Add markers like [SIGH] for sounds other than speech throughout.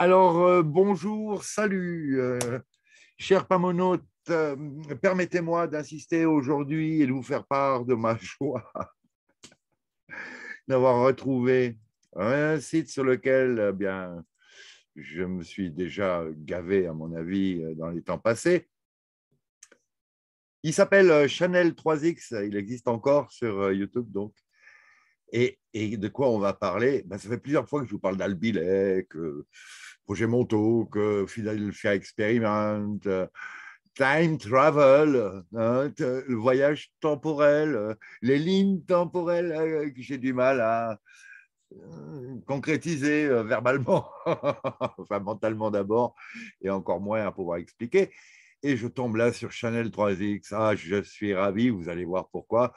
Alors, euh, bonjour, salut, euh, cher Pamonote. Euh, permettez-moi d'insister aujourd'hui et de vous faire part de ma [LAUGHS] joie d'avoir retrouvé un site sur lequel eh bien, je me suis déjà gavé, à mon avis, dans les temps passés. Il s'appelle Chanel 3X, il existe encore sur YouTube donc. Et, de quoi on va parler ben, Ça fait plusieurs fois que je vous parle d'Albilec, projet Montauk, que Philadelphia Experiment, euh, Time Travel, hein, le voyage temporel, euh, les lignes temporelles euh, que j'ai du mal à concrétiser verbalement, [LAUGHS] enfin mentalement d'abord, et encore moins à pouvoir expliquer. Et je tombe là sur Chanel 3X. Ah, je suis ravi, vous allez voir pourquoi.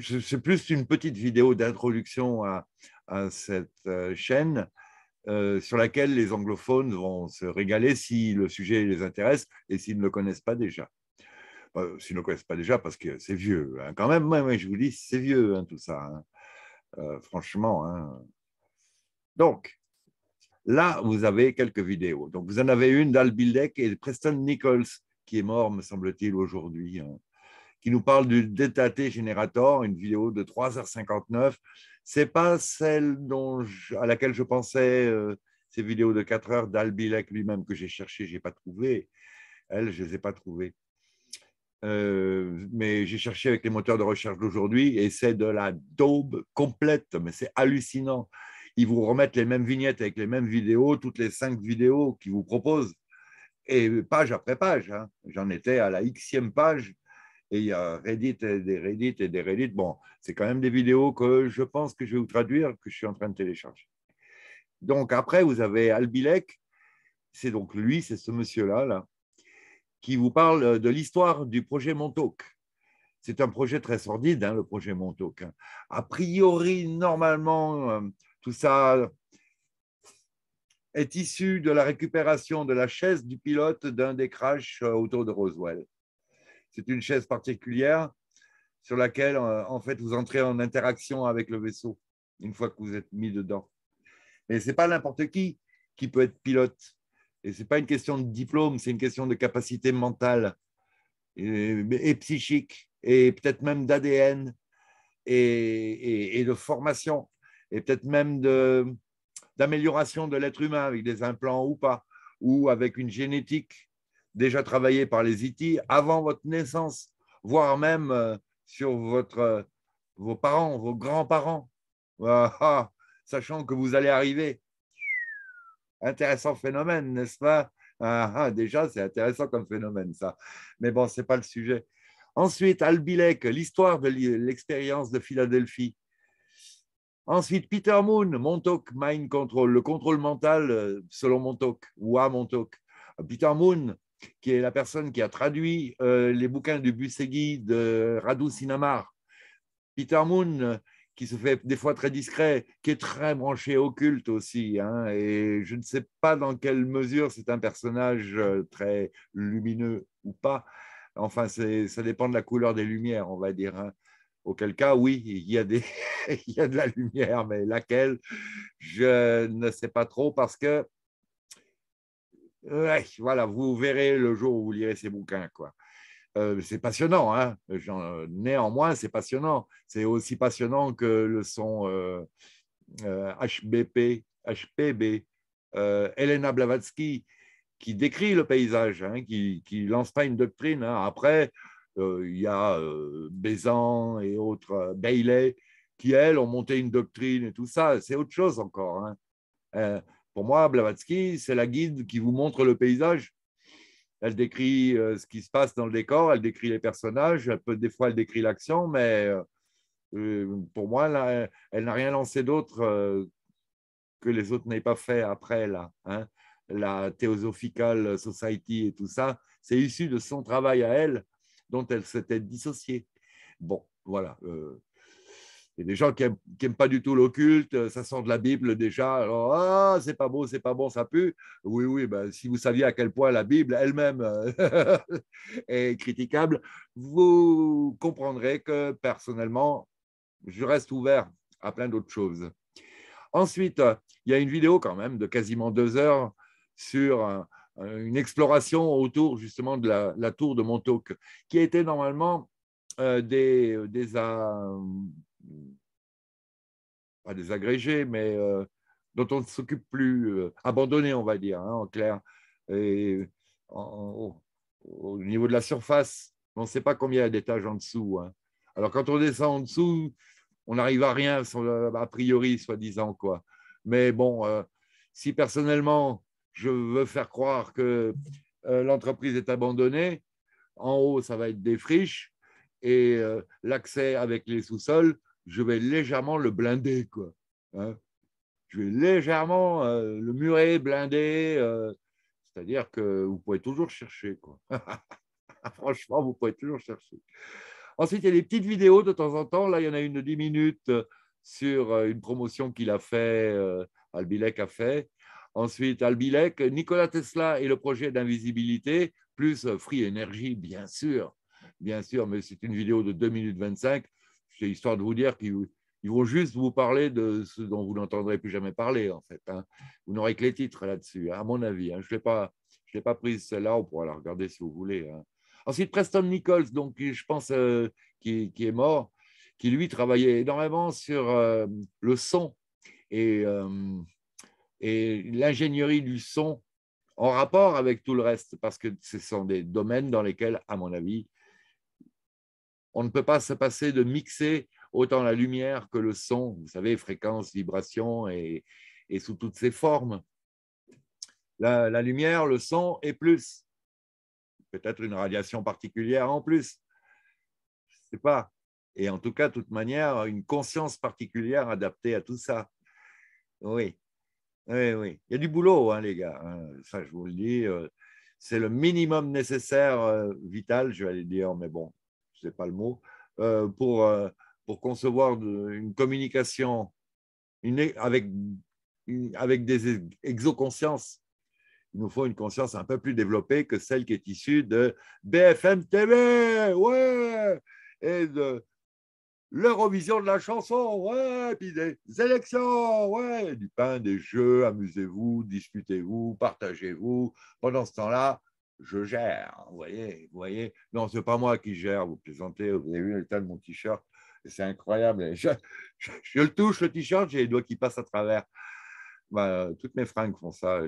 C'est plus une petite vidéo d'introduction à, cette chaîne euh, sur laquelle les anglophones vont se régaler si le sujet les intéresse et s'ils ne le connaissent pas déjà. Bah, s'ils ne le connaissent pas déjà, parce que c'est vieux, hein, quand même, moi je vous dis, c'est vieux hein, tout ça, hein. euh, franchement. Donc, là, vous avez quelques vidéos. Donc, vous en avez une d'Al Bildek et de Preston Nichols, qui est mort, me semble-t-il, aujourd'hui. Il nous parle du Détaté Generator, une vidéo de 3h59. C'est pas celle dont à laquelle je pensais, euh, ces vidéos de 4 heures d'Albilek lui-même que j'ai cherché, j'ai pas trouvé. Elle, je les ai pas trouvées. Euh, mais j'ai cherché avec les moteurs de recherche d'aujourd'hui et c'est de la daube complète, mais c'est hallucinant. Ils vous remettent les mêmes vignettes avec les mêmes vidéos, toutes les cinq vidéos qu'ils vous proposent, et page après page. Hein. J'en étais à la xème page et il y a Reddit et des Reddit et des Reddit. Bon, c'est quand même des vidéos que je pense que je vais vous traduire, que je suis en train de télécharger. Donc après, vous avez Albilek, c'est donc lui, c'est ce monsieur-là, là, qui vous parle de l'histoire du projet Montauk. C'est un projet très sordide, hein, le projet Montauk. Hein. A priori, normalement, euh, tout ça est issu de la récupération de la chaise du pilote d'un des crashs euh, autour de Roswell. C'est une chaise particulière sur laquelle, euh, en fait, vous entrez en interaction avec le vaisseau une fois que vous êtes mis dedans. Mais ce n'est pas n'importe qui qui peut être pilote. Et ce n'est pas une question de diplôme, c'est une question de capacité mentale et, psychique, et peut-être même d'ADN, et, de formation, et peut-être même d'amélioration de l'être humain avec des implants ou pas, ou avec une génétique déjà travaillé par les IT avant votre naissance, voire même euh, sur votre, euh, vos parents, vos grands-parents, ah, ah, sachant que vous allez arriver. Intéressant phénomène, n'est-ce pas ah, Déjà, c'est intéressant comme phénomène, ça. Mais bon, ce n'est pas le sujet. Ensuite, Albilek, l'histoire de l'expérience de Philadelphie. Ensuite, Peter Moon, Montauk Mind Control, le contrôle mental euh, selon Montauk ou à Montauk. Peter Moon, qui est la personne qui a traduit euh, les bouquins du Busegui de Radu Sinamar. Peter Moon, qui se fait des fois très discret, qui est très branché occulte aussi. Hein, et je ne sais pas dans quelle mesure c'est un personnage euh, très lumineux ou pas. Enfin, ça dépend de la couleur des lumières, on va dire. Hein. Auquel cas, oui, [LAUGHS] il y a de la lumière, mais laquelle, je ne sais pas trop parce que voilà, vous verrez le jour où vous lirez ces bouquins. quoi. Euh, c'est passionnant, hein. néanmoins, c'est passionnant. C'est aussi passionnant que le son euh, euh, HBP, HPB, Elena Blavatsky, qui décrit le paysage, hein, qui ne lance pas une doctrine. Hein. Après, il y a Bézan et autres, Bailey, qui, elles, ont monté une doctrine et tout ça. C'est autre chose encore. Pour moi, Blavatsky, c'est la guide qui vous montre le paysage. Elle décrit euh, ce qui se passe dans le décor, elle décrit les personnages, elle des fois elle décrit l'action, mais euh, euh, pour moi, là, elle n'a rien lancé d'autre que les autres n'aient pas fait après, là. Hein. La Theosophical Society et tout ça, c'est issu de son travail à elle, dont elle s'était dissociée. Bon, voilà. Il y a des gens qui n'aiment pas du tout l'occulte, euh, ça sent de la Bible déjà. Alors, ah, c'est pas beau, c'est pas bon, ça pue. Oui, oui, ben, si vous saviez à quel point la Bible elle-même euh, [LAUGHS] est critiquable, vous comprendrez que personnellement, je reste ouvert à plein d'autres choses. Ensuite, il y a une vidéo quand même de quasiment deux heures sur euh, une exploration autour justement de la, tour de Montauk, qui était normalement des, des, pas désagrégés, mais euh, dont on ne s'occupe plus, abandonné, euh, abandonnés, on va dire, hein, en clair. Et au, niveau de la surface, on ne sait pas combien il y a d'étages en dessous. Hein. Alors quand on descend en dessous, on n'arrive à rien, a priori, soi-disant. quoi. Mais bon, euh, si personnellement, je veux faire croire que l'entreprise est abandonnée, en haut, ça va être des friches, et l'accès avec les sous-sols, je vais légèrement le blinder, quoi. Hein. je vais légèrement euh, le murer, blinder. Euh, c'est-à-dire que vous pouvez toujours chercher, quoi. [LAUGHS] Franchement, vous pouvez toujours chercher. Ensuite, il y a des petites vidéos de temps en temps. Là, il y en a une de 10 minutes euh, sur une promotion qu'il a fait, Albilek a fait. Ensuite, Albilek, Nikola Tesla et le projet d'invisibilité, plus Free Energy, bien sûr. Bien sûr, mais c'est une vidéo de 2 minutes 25 c'est histoire de vous dire qu'ils vont juste vous parler de ce dont vous n'entendrez plus jamais parler, en fait. Hein. Vous n'aurez que les titres là-dessus, hein, à mon avis. Hein. Je ne l'ai pas, je l'ai pas prise celle-là, on pourra la regarder si vous voulez. Ensuite, Preston Nichols, donc, je pense, euh, qui, qui, est mort, qui lui travaillait énormément sur euh, le son et, euh, et l'ingénierie du son en rapport avec tout le reste, parce que ce sont des domaines dans lesquels, à mon avis, on ne peut pas se passer de mixer autant la lumière que le son, vous savez, fréquence, vibration et, sous toutes ses formes. La, lumière, le son et plus. Peut-être une radiation particulière en plus. Je ne sais pas. Et en tout cas, de toute manière, une conscience particulière adaptée à tout ça. Oui. Oui, oui. Il y a du boulot, hein, les gars. Hein. Ça, je vous le dis. Euh, c'est le minimum nécessaire, euh, vital, je vais aller dire, mais bon, je sais pas le mot, euh, pour, euh, pour concevoir une communication une, avec, avec des exoconsciences. Il nous faut une conscience un peu plus développée que celle qui est issue de BFM TV, ouais, et de l'Eurovision de la chanson, ouais, puis des élections, ouais, du pain, des jeux, amusez-vous, discutez-vous, partagez-vous. Pendant ce temps-là, je gère. Vous voyez, vous voyez Non, c'est pas moi qui gère, vous plaisantez, vous avez vu l'état de mon t-shirt, c'est incroyable. Je, le touche, le t-shirt, j'ai les doigts qui passent à travers. Bah, toutes mes fringues font ça.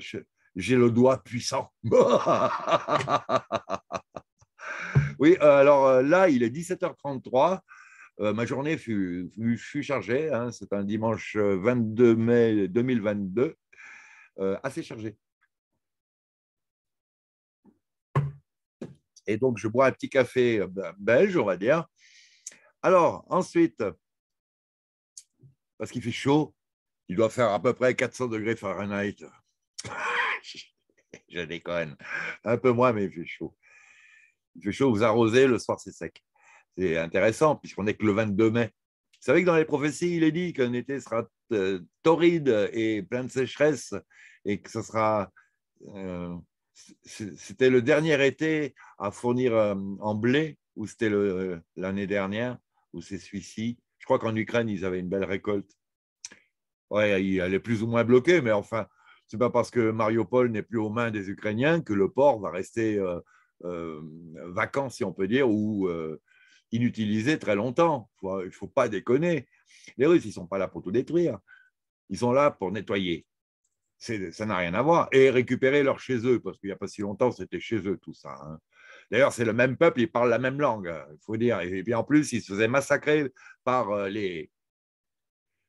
J'ai le doigt puissant. [LAUGHS] oui, euh, alors euh, là, il est 17h33. Euh, ma journée fut, fut, chargée. Hein, c'est un dimanche 22 mai 2022. assez chargé. Et donc, je bois un petit café euh, belge, on va dire. Alors, ensuite, parce qu'il fait chaud, il doit faire à peu près 400 degrés Fahrenheit. [LAUGHS] je déconne. Un peu moins, mais il fait chaud. Il fait chaud, vous arrosez, le soir c'est sec. C'est intéressant, puisqu'on n'est que le 22 mai. Vous savez que dans les prophéties, il est dit qu'un été sera euh, torride et plein de sécheresse, et que ce sera euh, c'était le dernier été à fournir euh, en blé, ou c'était euh, l'année dernière, ou c'est celui-ci. Je crois qu'en Ukraine, ils avaient une belle récolte. Ouais, elle est plus ou moins bloquée, mais enfin, ce n'est pas parce que Mariupol n'est plus aux mains des Ukrainiens que le port va rester euh, vacant, si on peut dire, ou inutilisé très longtemps. Il ne faut, faut, pas déconner. Les Russes, ils ne sont pas là pour tout détruire. Ils sont là pour nettoyer ça n'a rien à voir, et récupérer leur chez eux, parce qu'il n'y a pas si longtemps, c'était chez eux tout ça. Hein. D'ailleurs, c'est le même peuple, ils parlent la même langue, hein, il faut dire. Et puis en plus, ils se faisaient massacrer par euh, les...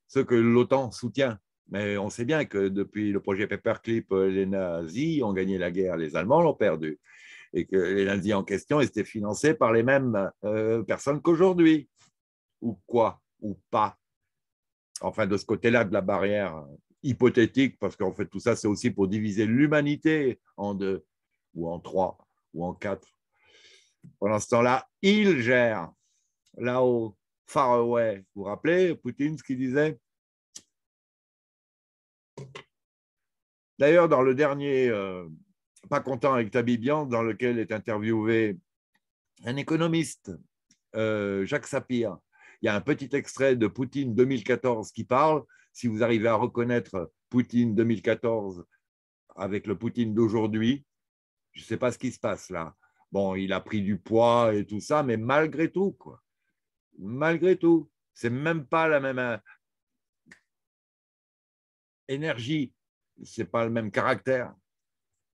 ceux que l'OTAN soutient. Mais on sait bien que depuis le projet Paperclip, euh, les nazis ont gagné la guerre, les Allemands l'ont perdu Et que les nazis en question étaient financés par les mêmes euh, personnes qu'aujourd'hui. Ou quoi Ou pas Enfin, de ce côté-là de la barrière hein hypothétique, parce qu'en fait, tout ça, c'est aussi pour diviser l'humanité en deux, ou en trois, ou en quatre. Pendant ce temps-là, il gère là-haut, far away. Vous vous rappelez, Poutine, ce qu'il disait D'ailleurs, dans le dernier euh, Pas content avec Tabibian, dans lequel est interviewé un économiste, euh, Jacques Sapir, il y a un petit extrait de Poutine 2014 qui parle si vous arrivez à reconnaître Poutine 2014 avec le Poutine d'aujourd'hui, je ne sais pas ce qui se passe là. Bon, il a pris du poids et tout ça, mais malgré tout, quoi. Malgré tout, c'est même pas la même euh, énergie, c'est pas le même caractère.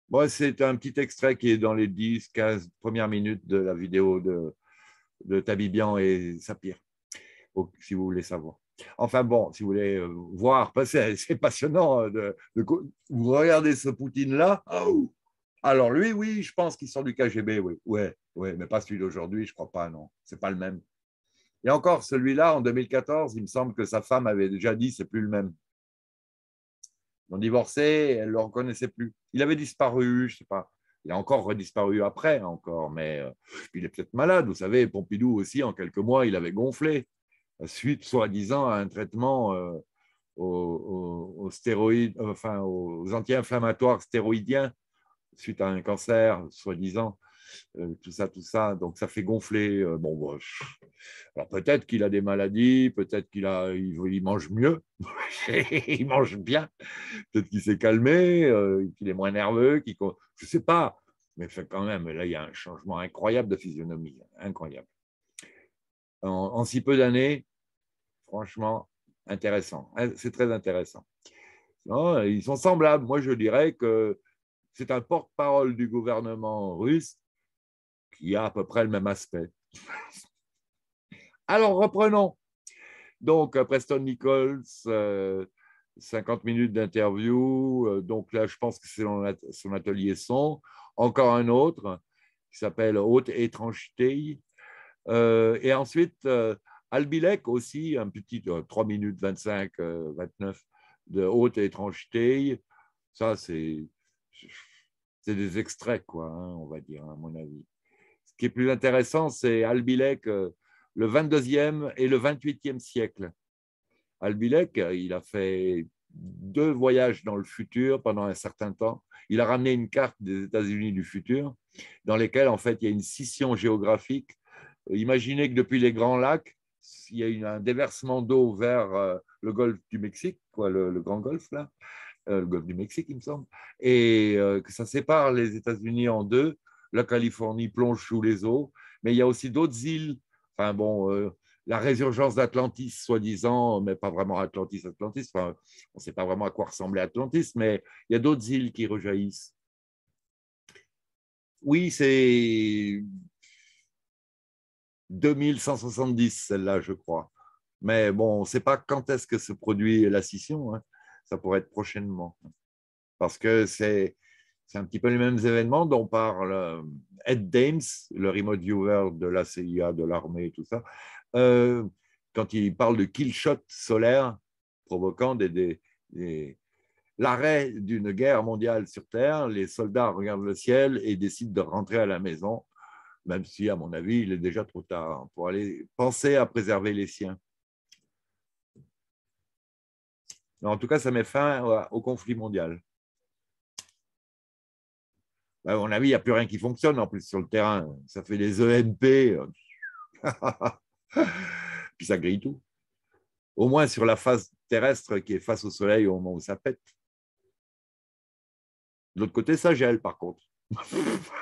Bon, c'est un petit extrait qui est dans les 10, 15 premières minutes de la vidéo de, de Tabibian et Sapir, oh, si vous voulez savoir. Enfin bon, si vous voulez euh, voir, c'est passionnant euh, de, vous regardez ce Poutine-là. Oh alors lui, oui, je pense qu'il sort du KGB, oui. Ouais, mais pas celui d'aujourd'hui, je crois pas, non. C'est pas le même. Et encore, celui-là, en 2014, il me semble que sa femme avait déjà dit, c'est plus le même. Ils ont divorcé, elle ne le reconnaissait plus. Il avait disparu, je sais pas. Il a encore redisparu après, encore, mais euh, il est peut-être malade. Vous savez, Pompidou aussi, en quelques mois, il avait gonflé suite, soi-disant, à un traitement euh, aux, enfin, aux anti-inflammatoires stéroïdiens, suite à un cancer, soi-disant. Euh, tout ça, tout ça. Donc, ça fait gonfler. Euh, bon, peut-être qu'il a des maladies, peut-être qu'il a, il, mange mieux, [LAUGHS] il mange bien, peut-être qu'il s'est calmé, qu'il est moins nerveux, qu'il, je sais pas. Mais fait, quand même, là, il y a un changement incroyable de physionomie, incroyable en, si peu d'années, franchement, intéressant. Hein, c'est très intéressant. ils sont semblables. Moi, je dirais que c'est un porte-parole du gouvernement russe qui a à peu près le même aspect. [LAUGHS] Alors, reprenons. Donc, euh, Preston Nichols, 50 euh, minutes d'interview. Euh, donc là, je pense que c'est son atelier son. Encore un autre qui s'appelle Haute étrangeté, euh, et ensuite, euh, Albilec aussi, un petit 3 euh, minutes 25, 29 de haute étrangeté. Ça, c'est des extraits, quoi, hein, on va dire, à mon avis. Ce qui est plus intéressant, c'est Albilec, le 22e et le 28e siècle. Albilek, il a fait deux voyages dans le futur pendant un certain temps. Il a ramené une carte des États-Unis du futur, dans lesquelles, en fait, il y a une scission géographique euh, imaginez que depuis les Grands Lacs, il y a eu un déversement d'eau vers euh, le golfe du Mexique, quoi, le, Grand Golfe, là, euh, le golfe du Mexique, il me semble, et que ça sépare les États-Unis en deux. La Californie plonge sous les eaux, mais il y a aussi d'autres îles. Enfin bon, la résurgence d'Atlantis, soi-disant, mais pas vraiment Atlantis, Atlantis. Enfin, on ne sait pas vraiment à quoi ressemblait Atlantis, mais il y a d'autres îles qui rejaillissent. Oui, c'est 2170, celle-là, je crois. Mais bon, on ne sait pas quand est-ce que se produit la scission. Hein. Ça pourrait être prochainement. Parce que c'est un petit peu les mêmes événements dont parle euh, Ed Dames, le remote viewer de la CIA, de l'armée, et tout ça, euh, quand il parle de kill shot solaire provoquant l'arrêt d'une guerre mondiale sur Terre, les soldats regardent le ciel et décident de rentrer à la maison même si, à mon avis, il est déjà trop tard pour aller penser à préserver les siens. en tout cas, ça met fin au conflit mondial. Bah, à mon avis, il n'y a plus rien qui fonctionne en plus sur le terrain. Ça fait des ENP. [LAUGHS] Puis ça grille tout. Au moins sur la face terrestre qui est face au soleil au moment où ça pète. De l'autre côté, ça gèle par contre.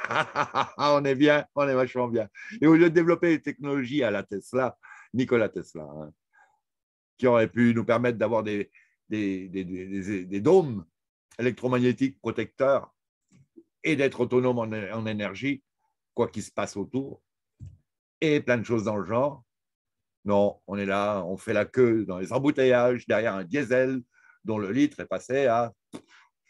Ah, on est bien, on est vachement bien. Et au lieu de développer les technologies à la Tesla, Nikola Tesla, hein, qui aurait pu nous permettre d'avoir des, des, dômes électromagnétiques protecteurs et d'être autonome en, en énergie, quoi qu'il se passe autour, et plein de choses dans le genre. Non, on est là, on fait la queue dans les embouteillages derrière un diesel dont le litre est passé à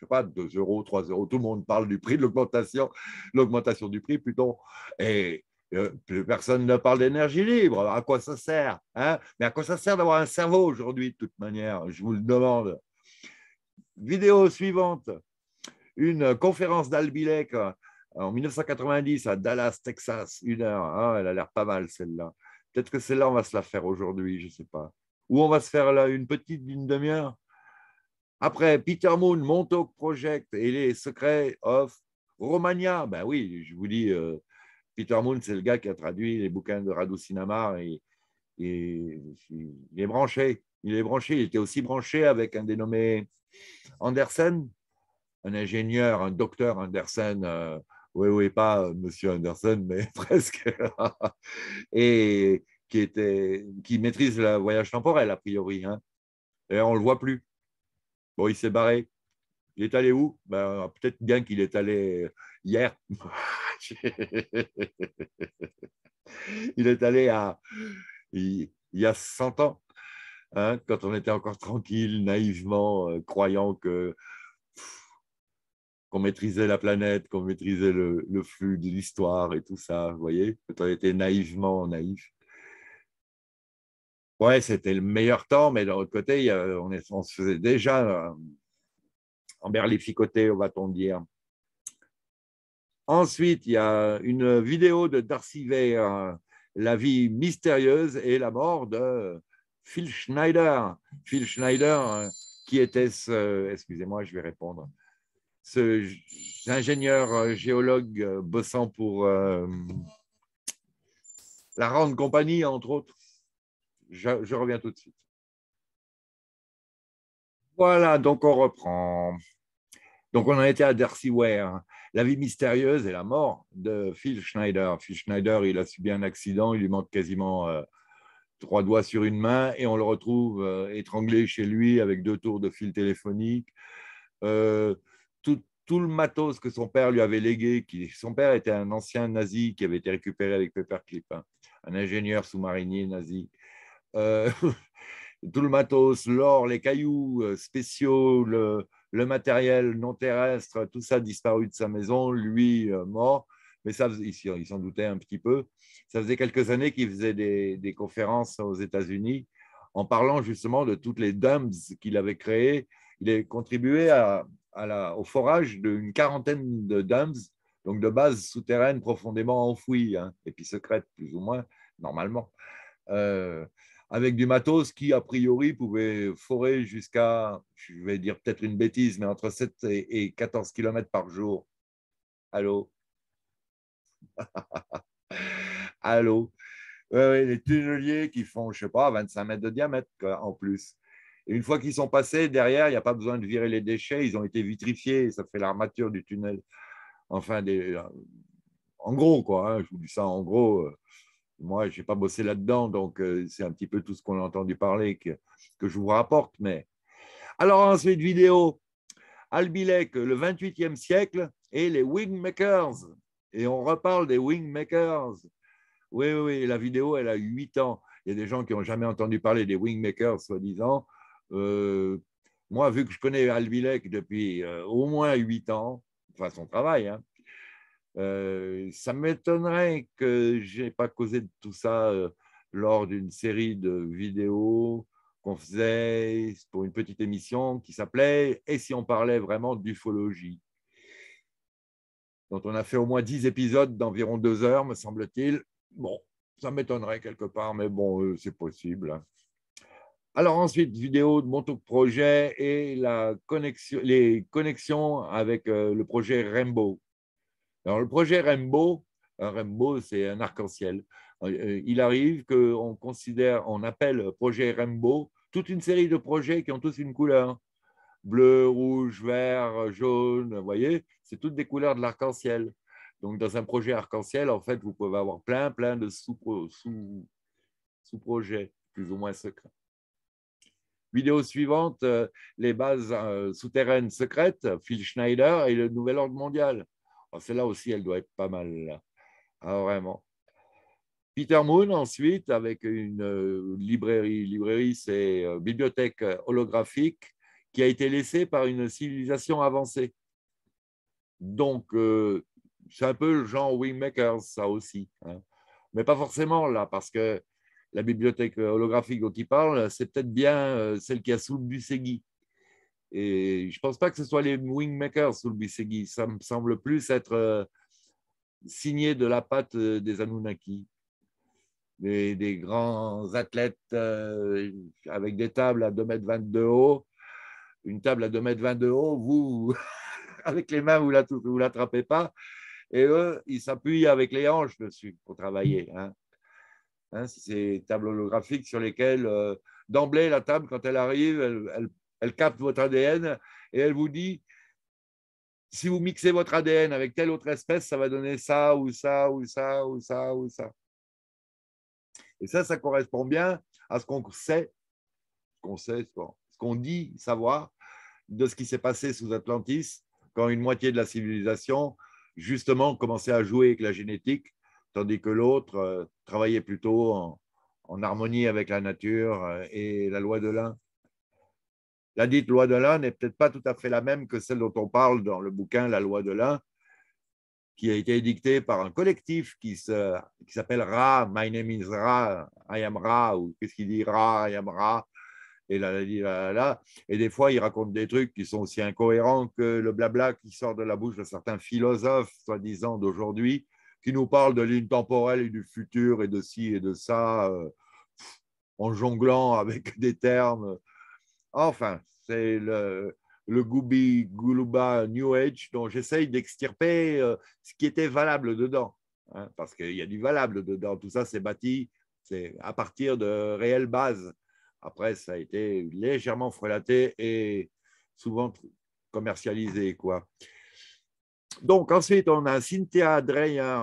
je sais pas, 2 euros, 3 euros, tout le monde parle du prix, de l'augmentation, l'augmentation du prix plutôt. Et euh, plus personne ne parle d'énergie libre. à quoi ça sert hein Mais à quoi ça sert d'avoir un cerveau aujourd'hui, de toute manière Je vous le demande. Vidéo suivante. Une conférence d'albilec euh, en 1990 à Dallas, Texas, une heure. Hein, elle a l'air pas mal, celle-là. Peut-être que celle-là, on va se la faire aujourd'hui, je ne sais pas. Ou on va se faire là une petite d'une demi-heure. Après, Peter Moon, Montauk Project et les secrets of Romania. Ben oui, je vous dis, euh, Peter Moon, c'est le gars qui a traduit les bouquins de Radu Sinamar et, il est branché. Il est branché. Il était aussi branché avec un dénommé Andersen, un ingénieur, un docteur Andersen. Euh, oui, oui, pas euh, Monsieur Andersen, mais [LAUGHS] presque. et qui, était, qui maîtrise le voyage temporel, a priori. Hein. Et on ne le voit plus. Bon, il s'est barré. Il est allé où ben, Peut-être bien qu'il est allé hier. [LAUGHS] il est allé à, il, y a 100 ans, hein, quand on était encore tranquille, naïvement, euh, croyant que qu'on maîtrisait la planète, qu'on maîtrisait le, le flux de l'histoire et tout ça, vous voyez Quand on était naïvement naïf ouais, c'était le meilleur temps, mais de l'autre côté, on, est, se faisait déjà emberlificoter, euh, on va-t-on dire. Ensuite, il y a une vidéo de Darcy euh, La vie mystérieuse et la mort de Phil Schneider. Phil Schneider, euh, qui était ce, excusez-moi, je vais répondre, ce ingénieur géologue bossant pour la Grande Compagnie, entre autres. Je, reviens tout de suite. Voilà, donc on reprend. Donc on en était à Darcy Ware, la vie mystérieuse et la mort de Phil Schneider. Phil Schneider, il a subi un accident, il lui manque quasiment euh, trois doigts sur une main et on le retrouve euh, étranglé chez lui avec deux tours de fil téléphonique. Euh, tout, le matos que son père lui avait légué, qui, son père était un ancien nazi qui avait été récupéré avec Pepperclip, hein. un ingénieur sous-marinier nazi euh, [LAUGHS] tout le matos, l'or, les cailloux euh, spéciaux, le, matériel non terrestre, tout ça disparu de sa maison, lui euh, mort. Mais ça, il s'en doutait un petit peu. Ça faisait quelques années qu'il faisait des, conférences aux États-Unis en parlant justement de toutes les dumps qu'il avait créées. Il a contribué au forage d'une quarantaine de dumps, donc de bases souterraines profondément enfouies, et hein, puis secrètes plus ou moins, normalement avec du matos qui, a priori, pouvait forer jusqu'à, je vais dire peut-être une bêtise, mais entre 7 et 14 km par jour. Allô [LAUGHS] Allô Les tunneliers qui font, je ne sais pas, 25 mètres de diamètre en plus. Et une fois qu'ils sont passés, derrière, il n'y a pas besoin de virer les déchets, ils ont été vitrifiés, ça fait l'armature du tunnel. Enfin, des, en gros, quoi, hein, je vous dis ça en gros. Euh, moi, je n'ai pas bossé là-dedans, donc euh, c'est un petit peu tout ce qu'on a entendu parler que, je vous rapporte. Mais Alors, ensuite, vidéo, AlbiLec, le 28e siècle et les Wingmakers. Et on reparle des Wingmakers. Oui, oui, la vidéo, elle a 8 ans. Il y a des gens qui n'ont jamais entendu parler des Wingmakers, soi-disant. Euh, moi, vu que je connais AlbiLec depuis euh, au moins 8 ans, enfin son travail, hein, euh, ça m'étonnerait que je n'ai pas causé de tout ça euh, lors d'une série de vidéos qu'on faisait pour une petite émission qui s'appelait Et si on parlait vraiment d'ufologie dont on a fait au moins 10 épisodes d'environ 2 heures, me semble-t-il. Bon, ça m'étonnerait quelque part, mais bon, euh, c'est possible. Hein. Alors ensuite, vidéo de mon projet et la connexion, les connexions avec le projet Rainbow. Alors, le projet Rainbow, hein, c'est un arc-en-ciel. Euh, euh, il arrive qu'on considère, on appelle projet Rainbow toute une série de projets qui ont tous une couleur bleu, rouge, vert, jaune. Vous voyez, c'est toutes des couleurs de l'arc-en-ciel. Donc, dans un projet arc-en-ciel, en fait, vous pouvez avoir plein, plein de sous-projets, plus ou moins secrets. Vidéo suivante, euh, les bases souterraines secrètes, Phil Schneider et le Nouvel Ordre Mondial. Ah, celle-là aussi, elle doit être pas mal. Ah, vraiment. Peter Moon, ensuite, avec une euh, librairie. Librairie, c'est euh, bibliothèque euh, holographique qui a été laissée par une civilisation avancée. Donc, c'est un peu le genre Wingmakers, ça aussi. Hein. Mais pas forcément là, parce que la bibliothèque holographique dont il parle, c'est peut-être bien celle qui a sous Bussegui. Et je ne pense pas que ce soit les wingmakers sous le Bissegui. Ça me semble plus être euh, signé de la patte euh, des Anunnaki, des, grands athlètes euh, avec des tables à 2 m 22 de haut. Une table à 2m20 de haut, vous, [LAUGHS] avec les mains, vous ne l'attrapez pas. Et eux, ils s'appuient avec les hanches dessus pour travailler. Hein. hein c'est ces tables holographiques sur lesquelles, d'emblée, la table, quand elle arrive, elle, elle elle capte votre ADN et elle vous dit si vous mixez votre ADN avec telle autre espèce, ça va donner ça ou ça ou ça ou ça ou ça. Et ça, ça correspond bien à ce qu'on sait, ce qu'on dit savoir de ce qui s'est passé sous Atlantis quand une moitié de la civilisation, justement, commençait à jouer avec la génétique, tandis que l'autre euh, travaillait plutôt en harmonie avec la nature euh, et la loi de l'un la dite loi de l'un n'est peut-être pas tout à fait la même que celle dont on parle dans le bouquin La loi de l'un, qui a été édictée par un collectif qui s'appelle Ra, My name is Ra, I am Ra, ou qu'est-ce qu'il dit Ra, I am Ra, et là, là, là, Et des fois, il raconte des trucs qui sont aussi incohérents que le blabla qui sort de la bouche de certains philosophes, soi-disant d'aujourd'hui, qui nous parlent de l'une temporelle et du futur et de ci et de ça, euh, en jonglant avec des termes Enfin, c'est le, le Goubi Goulouba New Age dont j'essaye d'extirper euh, ce qui était valable dedans. Hein, parce qu'il y a du valable dedans. Tout ça, c'est bâti c'est à partir de réelles bases. Après, ça a été légèrement frelaté et souvent commercialisé. Quoi. Donc, ensuite, on a Cynthia Dreyer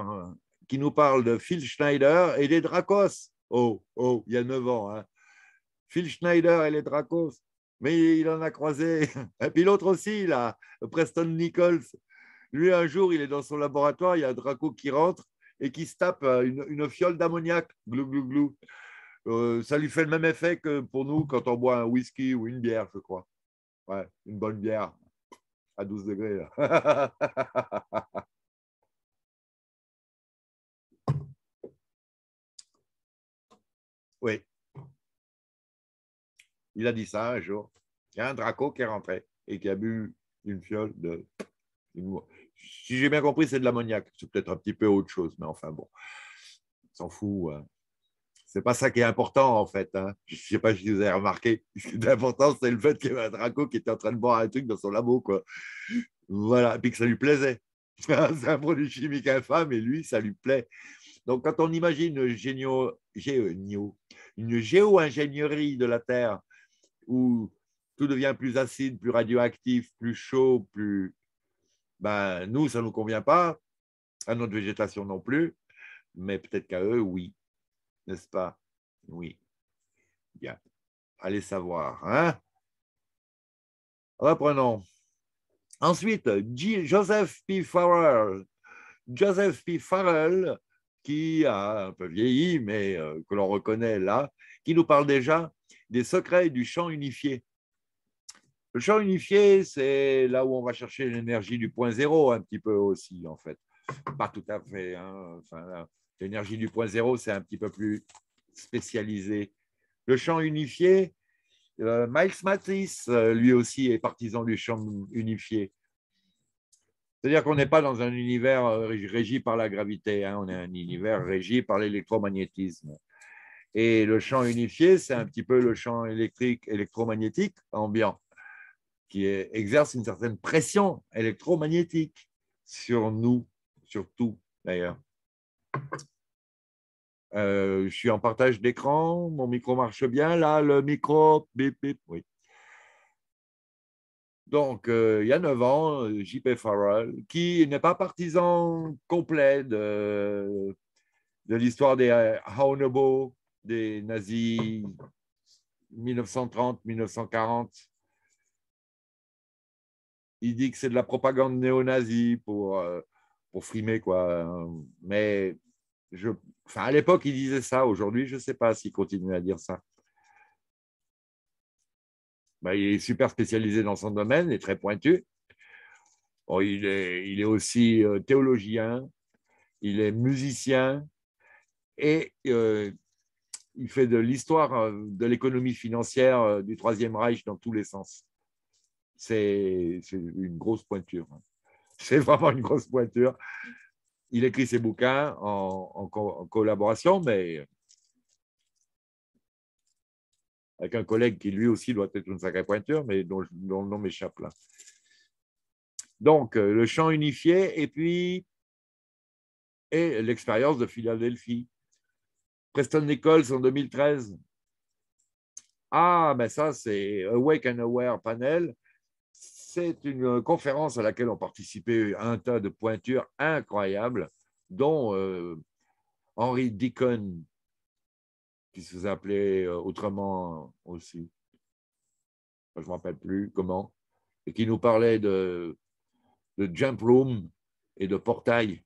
qui nous parle de Phil Schneider et des Dracos. Oh, oh, il y a 9 ans. Hein. Phil Schneider et les Dracos mais il en a croisé. [LAUGHS] Et puis l'autre aussi, là, Preston Nichols. Lui, un jour, il est dans son laboratoire, il y a Draco qui rentre et qui se tape euh, une, fiole d'ammoniac. Glou, glou, glou. Euh, ça lui fait le même effet que pour nous quand on boit un whisky ou une bière, je crois. Ouais, une bonne bière à 12 degrés. [LAUGHS] Il a dit ça un jour. Il y a un Draco qui est rentré et qui a bu une fiole de. Si j'ai bien compris, c'est de l'ammoniaque. C'est peut-être un petit peu autre chose, mais enfin bon, s'en fout. Hein. C'est pas ça qui est important en fait. Hein. Je ne sais pas si vous avez remarqué. L'important, c'est le fait qu'il y avait un Draco qui était en train de boire un truc dans son labo. Quoi. Voilà, et puis que ça lui plaisait. [LAUGHS] c'est un produit chimique infâme et lui, ça lui plaît. Donc quand on imagine une géo-ingénierie de la Terre où tout devient plus acide, plus radioactif, plus chaud, plus. Ben, nous, ça ne nous convient pas, à notre végétation non plus, mais peut-être qu'à eux, oui. N'est-ce pas Oui. Bien. Allez savoir. Hein Reprenons. Ensuite, Joseph P. Farrell. Joseph P. Farrell, qui a un peu vieilli, mais euh, que l'on reconnaît là, qui nous parle déjà des secrets du champ unifié. Le champ unifié, c'est là où on va chercher l'énergie du point zéro un petit peu aussi, en fait. Pas tout à fait. Hein. l'énergie du point zéro, c'est un petit peu plus spécialisé. Le champ unifié, euh, Miles Mathis, euh, lui aussi, est partisan du champ unifié. C'est-à-dire qu'on n'est pas dans un univers euh, régi par la gravité, hein. on est un univers régi par l'électromagnétisme. Et le champ unifié, c'est un petit peu le champ électrique électromagnétique ambiant qui exerce une certaine pression électromagnétique sur nous, sur tout d'ailleurs. Euh, je suis en partage d'écran, mon micro marche bien. Là, le micro, bip, bip, oui. Donc, euh, il y a 9 ans, JP Farrell, qui n'est pas partisan complet de, l'histoire des Honobo des nazis 1930-1940. Il dit que c'est de la propagande néo-nazie pour, euh, pour frimer, quoi. Mais je, enfin, à l'époque, il disait ça. Aujourd'hui, je ne sais pas s'il continue à dire ça. Bah, il est super spécialisé dans son domaine et très pointu. Oh, il, est, il, est, aussi euh, théologien, il est musicien et euh, il fait de l'histoire euh, de l'économie financière euh, du Troisième Reich dans tous les sens. C'est une grosse pointure. Hein. [LAUGHS] C'est vraiment une grosse pointure. Il écrit ses bouquins en, collaboration, mais avec un collègue qui lui aussi doit être une sacrée pointure, mais dont, le nom m'échappe là. Donc, euh, le champ unifié et puis et l'expérience de Philadelphie. Preston Nichols en 2013. Ah, mais ben ça, c'est Awake and Aware Panel. C'est une conférence à laquelle ont participé un tas de pointures incroyables, dont euh, Henry Deacon, qui se appelait euh, autrement aussi. je ne me rappelle plus comment. Et qui nous parlait de, de jump room et de portail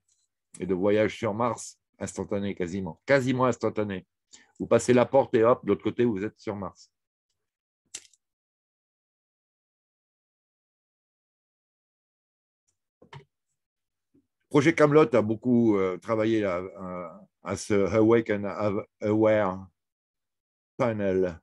et de voyage sur Mars instantané quasiment, quasiment instantané. Vous passez la porte et hop, de l'autre côté, vous êtes sur Mars. Projet Camelot a beaucoup euh, travaillé à, euh, à, ce Awaken Aware Panel.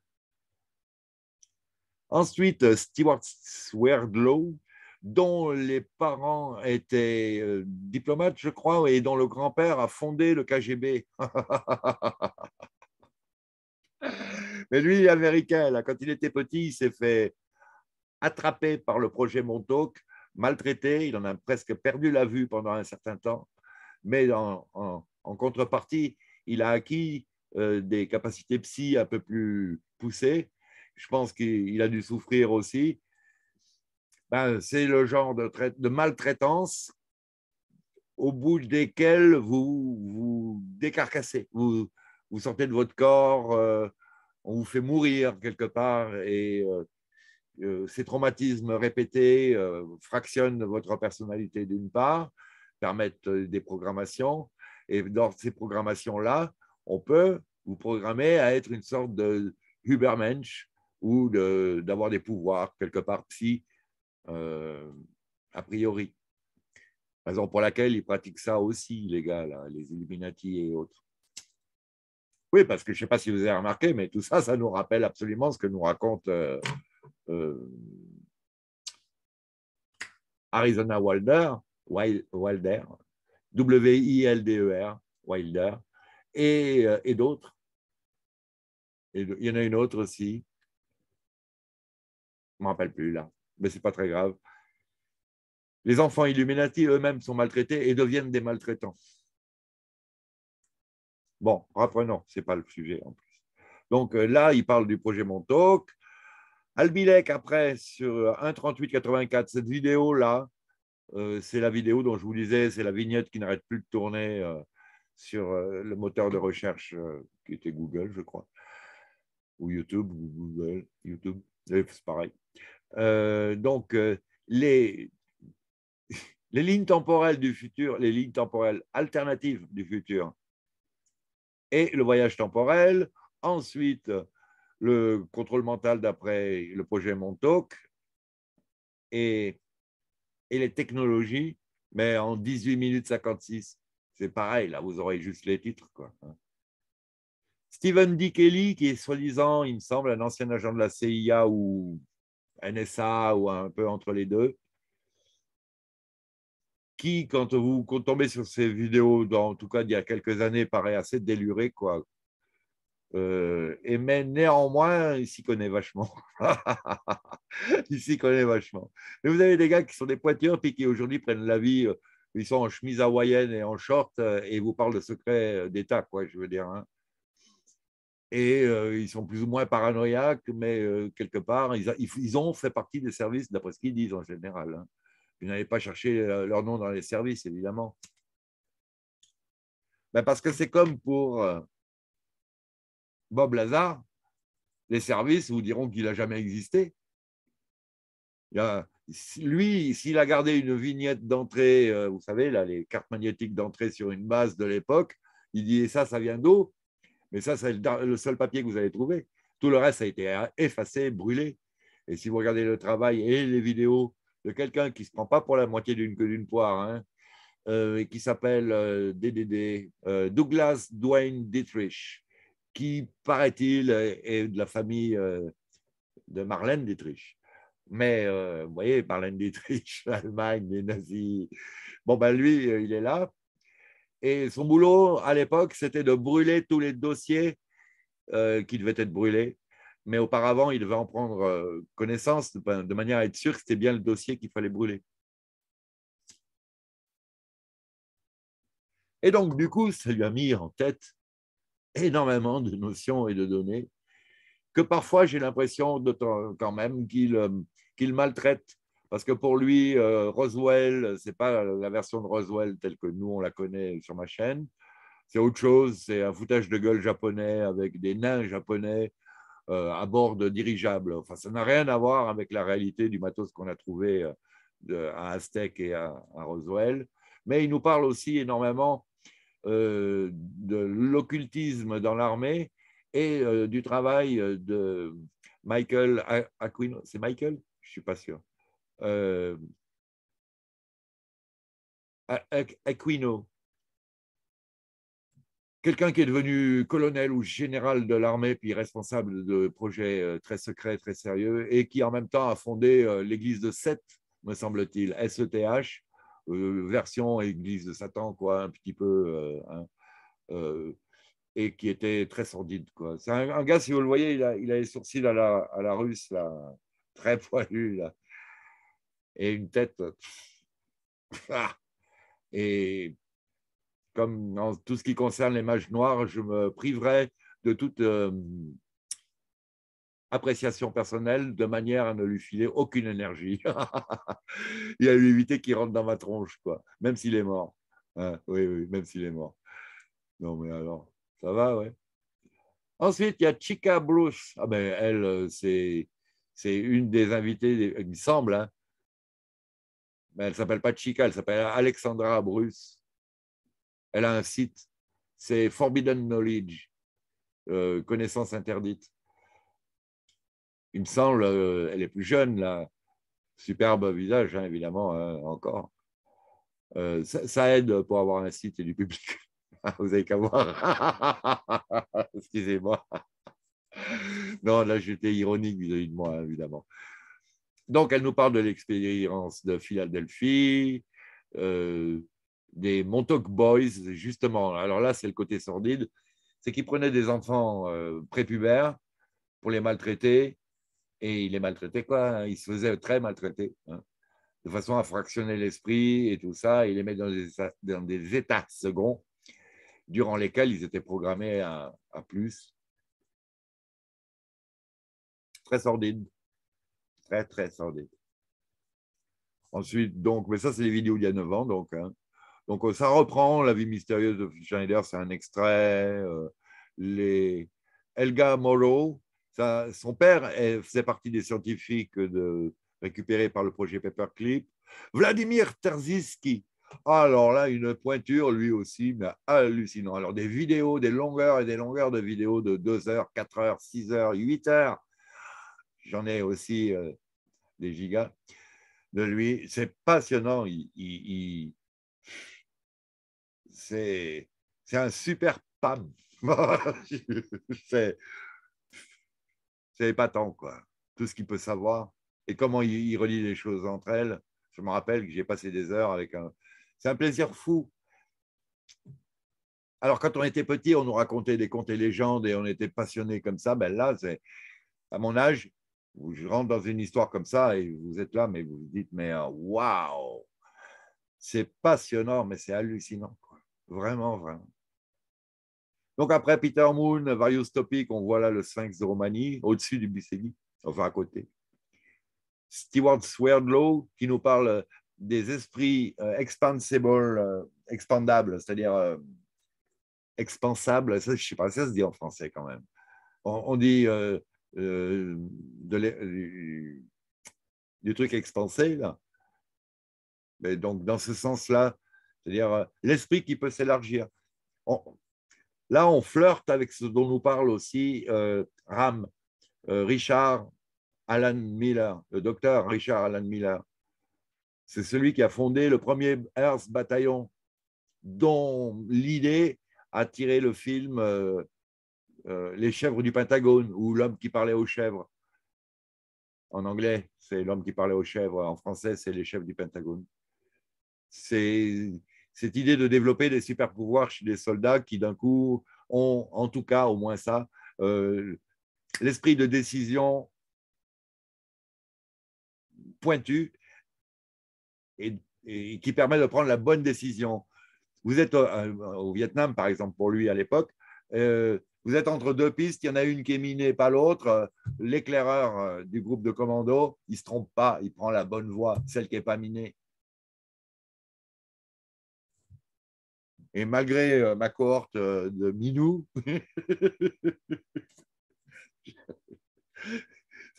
Ensuite, euh, Stewart Swerdlow, dont les parents étaient euh, diplomates, je crois, et dont le grand-père a fondé le KGB. [LAUGHS] Mais lui, américain, quand il était petit, il s'est fait attraper par le projet Montauk, maltraité, il en a presque perdu la vue pendant un certain temps, mais en, contrepartie, il a acquis euh, des capacités psy un peu plus poussées. Je pense qu'il a dû souffrir aussi, ben, c'est le genre de, maltraitance au bout desquels vous vous décarcassez, vous, vous sortez de votre corps, euh, on vous fait mourir quelque part et euh, euh, ces traumatismes répétés fractionnent votre personnalité d'une part, permettent des programmations et dans ces programmations-là, on peut vous programmer à être une sorte de Hubermensch ou d'avoir des pouvoirs quelque part si euh, a priori. Raison pour laquelle ils pratiquent ça aussi, les gars, les Illuminati et autres. Oui, parce que je ne sais pas si vous avez remarqué, mais tout ça, ça nous rappelle absolument ce que nous raconte euh, euh, Arizona Wilder, Wilder, W-I-L-D-E-R, Wilder, et, et d'autres. Il y en a une autre aussi. Je ne me rappelle plus là mais ce n'est pas très grave. Les enfants Illuminati eux-mêmes sont maltraités et deviennent des maltraitants. Bon, reprenons, ce n'est pas le sujet en plus. Donc euh, là, il parle du projet Montauk. Albilec, après, sur 1.38.84, cette vidéo-là, euh, c'est la vidéo dont je vous disais, c'est la vignette qui n'arrête plus de tourner euh, sur le moteur de recherche qui était Google, je crois, ou YouTube, ou Google, YouTube, c'est pareil. Euh, donc, euh, les, [LAUGHS] les lignes temporelles du futur, les lignes temporelles alternatives du futur et le voyage temporel. Ensuite, le contrôle mental d'après le projet Montauk et, et, les technologies, mais en 18 minutes 56. C'est pareil, là, vous aurez juste les titres. Quoi. Hein. Stephen D. Kelly, qui est soi-disant, il me semble, un ancien agent de la CIA ou NSA ou un peu entre les deux, qui, quand vous tombez sur ces vidéos, dans, en tout cas d'il y a quelques années, paraît assez déluré, quoi. Euh, et mais néanmoins, il s'y connaît vachement. [LAUGHS] il s'y connaît vachement. Mais vous avez des gars qui sont des pointures et qui aujourd'hui prennent la vie, euh, ils sont en chemise hawaïenne et en short euh, et vous parlent de secrets d'État, quoi, je veux dire. Hein et ils sont plus ou moins paranoïaques, mais quelque part, ils, ont fait partie des services, d'après ce qu'ils disent en général. Hein. Ils n'avaient pas cherché leur nom dans les services, évidemment. Ben, parce que c'est comme pour Bob Lazar, les services vous diront qu'il n'a jamais existé. lui, s'il a gardé une vignette d'entrée, vous savez, là, les cartes magnétiques d'entrée sur une base de l'époque, il dit, ça, ça vient d'eau mais ça, c'est le seul papier que vous avez trouvé. Tout le reste a été effacé, brûlé. Et si vous regardez le travail et les vidéos de quelqu'un qui ne se prend pas pour la moitié d'une queue d'une poire, hein, euh, et qui s'appelle DDD, euh, euh, Douglas Dwayne Dietrich, qui, paraît-il, est de la famille de Marlène Dietrich. Mais vous voyez, Marlène Dietrich, [LAUGHS] l'Allemagne, les nazis. Bon, ben lui, il est là et son boulot à l'époque, c'était de brûler tous les dossiers euh, qui devaient être brûlés. Mais auparavant, il devait en prendre euh, connaissance de manière à être sûr que c'était bien le dossier qu'il fallait brûler. Et donc, du coup, ça lui a mis en tête énormément de notions et de données que parfois j'ai l'impression quand même qu'il euh, maltraite parce que pour lui, Roswell, euh, Roswell, c'est pas la version de Roswell telle que nous on la connaît sur ma chaîne. C'est autre chose, c'est un foutage de gueule japonais avec des nains japonais euh, à bord de dirigeables. Enfin, ça n'a rien à voir avec la réalité du matos qu'on a trouvé euh, à Aztec et à, Roswell. Mais il nous parle aussi énormément de l'occultisme dans l'armée et du travail de Michael Aquino. C'est Michael Je suis pas sûr euh, Aquino, quelqu'un qui est devenu colonel ou général de l'armée, puis responsable de projets euh, très secrets, très sérieux, et qui en même temps a fondé euh, l'église de Seth, me semble-t-il, SETH, euh, version église de Satan, quoi, un petit peu, euh, et qui était très sordide, quoi. C'est un, gars, si vous le voyez, il a, il les sourcils à la, à la russe, là, très [LAUGHS] poilu, là et une tête. Euh, ah. et comme en tout ce qui concerne les mages noirs, je me priverai de toute euh, appréciation personnelle de manière à ne lui filer aucune énergie et [LAUGHS] a lui éviter qu'il rentre dans ma tronche, quoi, même s'il est mort. Hein, oui, oui, même s'il est mort. Non, mais alors, ça va, oui. Ensuite, il y a Chica Bruce. Ah, ben, elle, euh, c'est, c'est une des invitées, il me semble, hein, elle s'appelle pas Chica, elle s'appelle Alexandra Bruce. Elle a un site, c'est Forbidden Knowledge, euh, connaissance interdite. Il me semble, euh, elle est plus jeune, là. Superbe visage, hein, évidemment, hein, encore. Euh, ça, ça, aide pour avoir un site et du public. [LAUGHS] Ah, vous n'avez qu'à voir. [LAUGHS] Excusez-moi. Non, là, j'étais ironique vis-à-vis de moi, hein, évidemment. Donc, elle nous parle de l'expérience de Philadelphie, euh, des Montauk Boys, justement. Alors là, c'est le côté sordide. C'est qu'ils prenaient des enfants euh, prépubères pour les maltraiter. Et ils les maltraitaient, quoi. Hein? ils se faisaient très maltraiter. Hein, de façon à fractionner l'esprit et tout ça. Ils les mettaient dans des, états seconds durant lesquels ils étaient programmés à plus. Très sordide très, très Ensuite, donc, mais ça, c'est des vidéos d'il y a 9 ans, donc. Hein. Donc, ça reprend La vie mystérieuse de Schneider, c'est un extrait. Elga euh, les... Elga Morrow, son père faisait partie des scientifiques de, récupérés par le projet Paperclip. Vladimir Terziski, alors là, une pointure, lui aussi, mais hallucinant. Alors, des vidéos, des longueurs et des longueurs de vidéos de 2 heures, 4 heures, 6 heures, 8 heures j'en ai aussi euh, des gigas de lui. C'est passionnant. Il, C'est un super pam. [LAUGHS] c'est épatant, quoi. Tout ce qu'il peut savoir et comment il, relie les choses entre elles. Je me rappelle que j'ai passé des heures avec un. C'est un plaisir fou. Alors, quand on était petit, on nous racontait des contes et légendes et on était passionné comme ça. Ben là, c'est à mon âge, je rentre dans une histoire comme ça et vous êtes là, mais vous vous dites, mais euh, waouh, c'est passionnant, mais c'est hallucinant. Vraiment, vraiment. Donc après Peter Moon, Various Topics, on voit là le Sphinx de Romanie, au-dessus du Buscemi, enfin à côté. Stewart Swerdlow, qui nous parle euh, des esprits euh, euh c'est-à-dire expansables, ça, je ne sais pas, ça se dit en français quand même. on dit euh, de euh, du truc expansé, là. Mais donc, dans ce sens-là, c'est-à-dire euh, l'esprit qui peut s'élargir. là, on flirte avec ce dont nous parle aussi Ram, Richard Alan Miller, le docteur Richard Alan Miller. C'est celui qui a fondé le premier Earth Bataillon, dont l'idée a tiré le film euh, les chèvres du Pentagone ou L'homme qui parlait aux chèvres. En anglais, c'est L'homme qui parlait aux chèvres. En français, c'est Les chèvres du Pentagone. C'est cette idée de développer des super-pouvoirs chez des soldats qui, d'un coup, ont, en tout cas, au moins ça, euh, l'esprit de décision pointu et, qui permet de prendre la bonne décision. Vous êtes au, euh, Vietnam, par exemple, pour lui à l'époque, vous êtes entre deux pistes, il y en a une qui est minée, pas l'autre. Euh, l'éclaireur euh, du groupe de commando, il ne se trompe pas, il prend la bonne voie, celle qui n'est pas minée. Et malgré euh, ma cohorte de Minou, [LAUGHS] c'est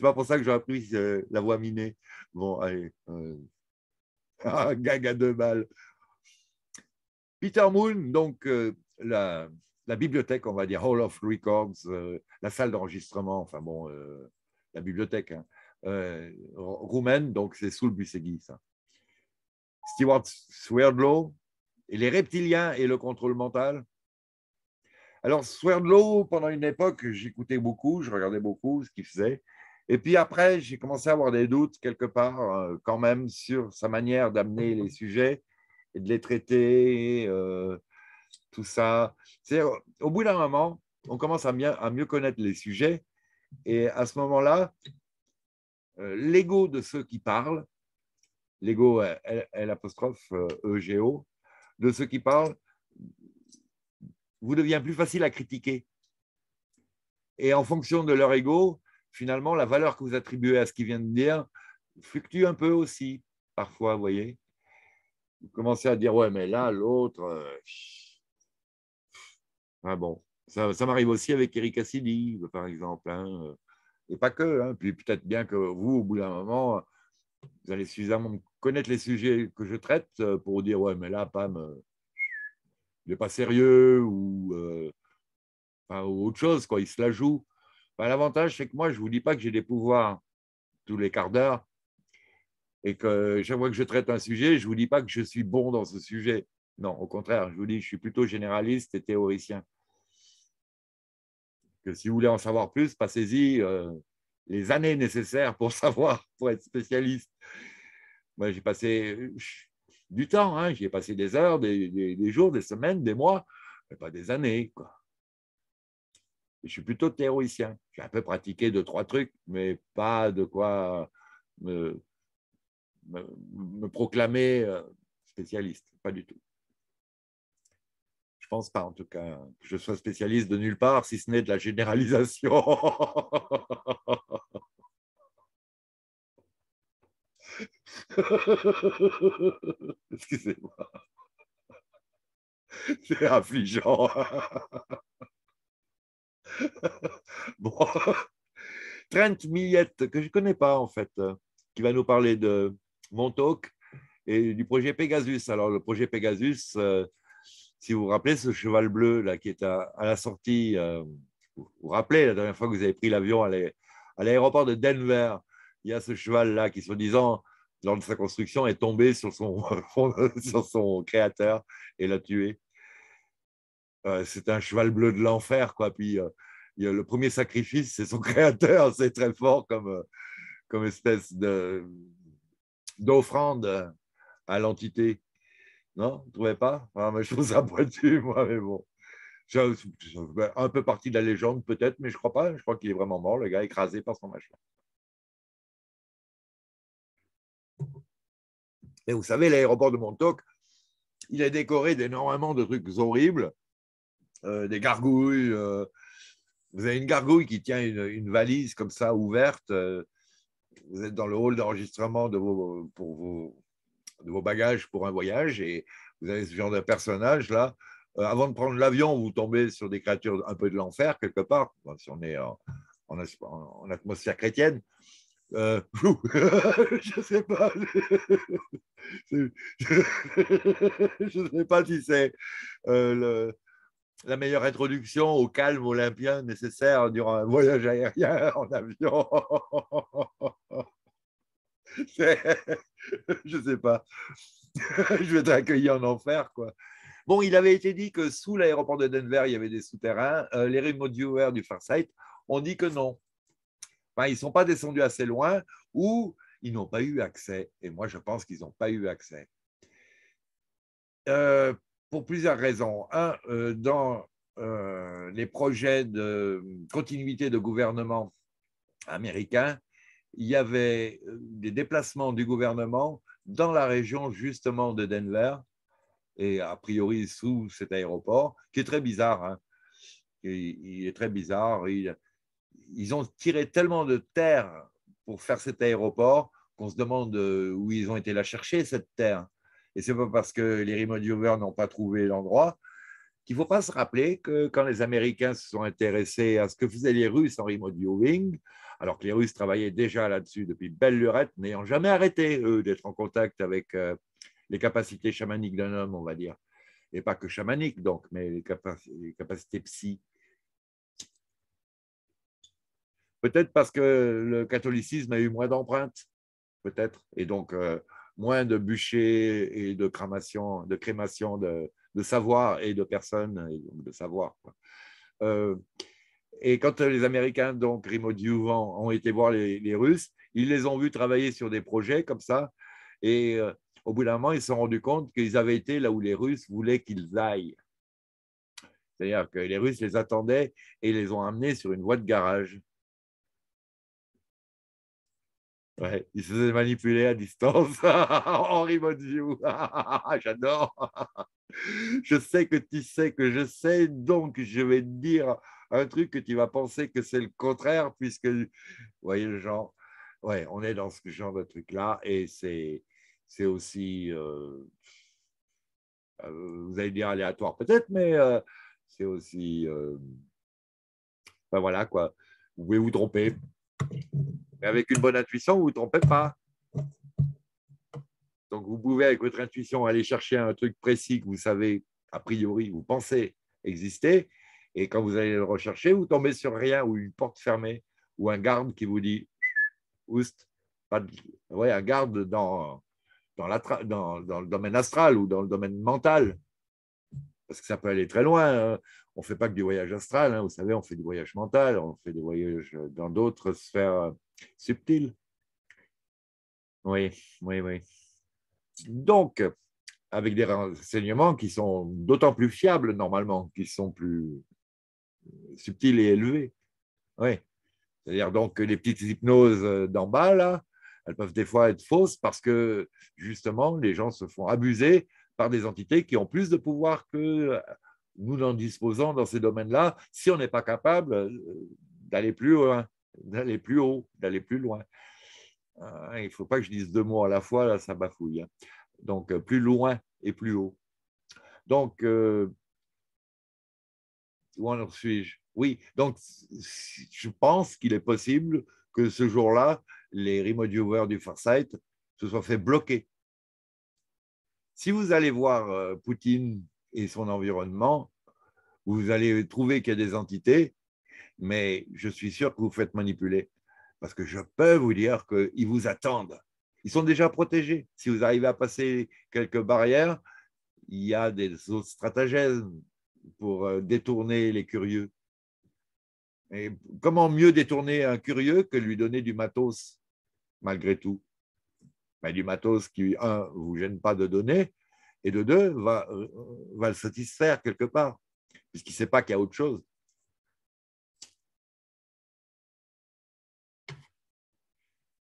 pas pour ça que j'ai appris la voie minée. Bon, allez. Ah, [LAUGHS] gag à deux balles. Peter Moon, donc, la, la bibliothèque, on va dire, Hall of Records, euh, la salle d'enregistrement, enfin bon, euh, la bibliothèque hein. euh, roumaine, donc c'est sous le Busegui, ça. Stewart Swerdlow, et les reptiliens et le contrôle mental. Alors, Swerdlow, pendant une époque, j'écoutais beaucoup, je regardais beaucoup ce qu'il faisait. Et puis après, j'ai commencé à avoir des doutes quelque part, quand même, sur sa manière d'amener les sujets et de les traiter tout ça. C'est au bout d'un moment, on commence à mieux, à mieux connaître les sujets et à ce moment-là, euh, l'ego de ceux qui parlent, l'ego est euh, apostrophe EGO, euh, e de ceux qui parlent, vous devient plus facile à critiquer. Et en fonction de leur ego, finalement, la valeur que vous attribuez à ce qu'ils viennent de dire fluctue un peu aussi, parfois, vous voyez. Vous commencez à dire, ouais, mais là, l'autre, ah bon, ça, m'arrive aussi avec Eric Cassidy, par exemple. Hein, euh, et pas que. Hein. Puis peut-être bien que vous, au bout d'un moment, vous allez suffisamment connaître les sujets que je traite euh, pour dire Ouais, mais là, Pam, euh, il n'est pas sérieux ou, autre chose, quoi. il se la joue. L'avantage, c'est que moi, je ne vous dis pas que j'ai des pouvoirs tous les quarts d'heure et que chaque fois que je traite un sujet, je ne vous dis pas que je suis bon dans ce sujet. Non, au contraire, je vous dis, je suis plutôt généraliste et théoricien que si vous voulez en savoir plus, passez-y euh, les années nécessaires pour [LAUGHS] savoir, pour être spécialiste. Moi, j'ai passé du temps, hein, j'ai passé des heures, des, jours, des semaines, des mois, mais pas des années. Quoi. je suis plutôt théoricien. J'ai un peu pratiqué deux, trois trucs, mais pas de quoi me proclamer euh, spécialiste, pas du tout pense pas, en tout cas, que je sois spécialiste de nulle part, si ce n'est de la généralisation. [LAUGHS] Excusez-moi. C'est affligeant. bon. Trent Millette, que je ne connais pas en fait, qui va nous parler de Montauk et du projet Pegasus. Alors, le projet Pegasus, euh, si vous vous rappelez ce cheval bleu là qui est à, la sortie, euh, vous vous rappelez la dernière fois que vous avez pris l'avion à l'aéroport de Denver, il y a ce cheval là qui soi-disant lors de sa construction est tombé sur son, [LAUGHS] sur son créateur et l'a tué. Euh, c'est un cheval bleu de l'enfer quoi. Puis euh, le premier sacrifice c'est son [LAUGHS] créateur, c'est très fort comme comme espèce de d'offrande à l'entité. Non Vous ne trouvez pas ah, mais Je trouve ça pointu, moi, mais bon. Ben, un peu partie de la légende, peut-être, mais je crois pas. Je crois qu'il est vraiment mort, le gars, écrasé par son machin. Et vous savez, l'aéroport de Montauk, il est décoré d'énormément de trucs horribles, euh, des gargouilles. Euh, vous avez une gargouille qui tient une, valise comme ça, ouverte. Euh, vous êtes dans le hall d'enregistrement de pour vos, de vos bagages pour un voyage et vous avez ce genre de personnage là. Euh, avant de prendre l'avion, vous tombez sur des créatures un peu de l'enfer quelque part, si on est en, en, atmosphère chrétienne. Euh, [LAUGHS] je ne sais pas. [LAUGHS] [LAUGHS] je ne sais pas si c'est euh, la meilleure introduction au calme olympien nécessaire durant un voyage aérien en avion. [LAUGHS] je sais pas. [LAUGHS] je vais te accueilli en enfer, quoi. Bon, il avait été dit que sous l'aéroport de Denver, il y avait des souterrains. Euh, les remote viewers du Farsight ont dit que non. ils ne sont pas descendus assez loin ou ils n'ont pas eu accès. Et moi, je pense qu'ils n'ont pas eu accès. Euh, pour plusieurs raisons. Un, euh, dans les projets de continuité de gouvernement américain, il y avait euh, des déplacements du gouvernement dans la région justement de Denver, et a priori sous cet aéroport, qui est très bizarre. Hein. Il, est très bizarre. ils ont tiré tellement de terre pour faire cet aéroport qu'on se demande euh, où ils ont été la chercher, cette terre. Et c'est pas parce que les remote n'ont pas trouvé l'endroit qu'il ne faut pas se rappeler que quand les Américains se sont intéressés à ce que faisaient les Russes en remote alors que les Russes travaillaient déjà là-dessus depuis belle lurette, n'ayant jamais arrêté, eux, d'être en contact avec euh, les capacités chamaniques d'un homme, on va dire. Et pas que chamaniques, donc, mais les, capacités psy. Peut-être parce que le catholicisme a eu moins d'empreintes, peut-être, et donc euh, moins de bûchers et de crémation, de, crémation savoir et de personnes, et donc de savoir. Euh, et quand euh, les Américains, donc Grimaud ont été voir les, Russes, ils les ont vus travailler sur des projets comme ça. Et euh, au bout d'un moment, ils se sont rendus compte qu'ils avaient été là où les Russes voulaient qu'ils aillent. C'est-à-dire que les Russes les attendaient et les ont amenés sur une voie de garage. Ouais, ils se faisaient manipuler à distance [LAUGHS] en remote [LAUGHS] J'adore. je sais que tu sais que je sais, donc je vais te dire un truc que tu vas penser que c'est le contraire, puisque, vous voyez le genre, ouais, on est dans ce genre de truc-là, et c'est, aussi, euh, euh, vous allez dire aléatoire peut-être, mais euh, c'est aussi, ben voilà quoi, vous pouvez vous tromper, mais avec une bonne intuition, vous ne vous trompez pas. Donc, vous pouvez, avec votre intuition, aller chercher un truc précis que vous savez, a priori, vous pensez exister, et quand vous allez le rechercher, vous tombez sur rien ou une porte fermée ou un garde qui vous dit oust, ouais, un garde dans, dans, la dans, le domaine astral ou dans le domaine mental. Parce que ça peut aller très loin. Hein. On ne fait pas que du voyage astral, hein. vous savez, on fait du voyage mental, on fait des voyages dans d'autres sphères euh, subtiles. Oui, oui, oui. Donc, avec des renseignements qui sont d'autant plus fiables normalement, qui sont plus subtil et élevé. Oui. C'est-à-dire donc que les petites hypnoses euh, d'en bas, là, elles peuvent des fois être fausses parce que justement, les gens se font abuser par des entités qui ont plus de pouvoir que euh, nous en disposons dans ces domaines-là si on n'est pas capable euh, d'aller plus loin, d'aller plus haut, d'aller plus loin. Il ne faut pas que je dise deux mots à la fois, là, ça bafouille. Hein. Donc, plus loin et plus haut. Donc, où en suis-je Oui, donc je pense qu'il est possible que ce jour-là, les remodelers du Farsight se soient fait bloquer. Si vous allez voir euh, Poutine et son environnement, vous allez trouver qu'il y a des entités, mais je suis sûr que vous faites manipuler. Parce que je peux vous dire qu'ils vous attendent. Ils sont déjà protégés. Si vous arrivez à passer quelques barrières, il y a des autres stratagèmes pour euh, détourner les curieux. Et comment mieux détourner un curieux que lui donner du matos, malgré tout ben, Du matos qui, un, vous gêne pas de donner, et de deux, va, euh, le satisfaire quelque part, puisqu'il ne sait pas qu'il y a autre chose.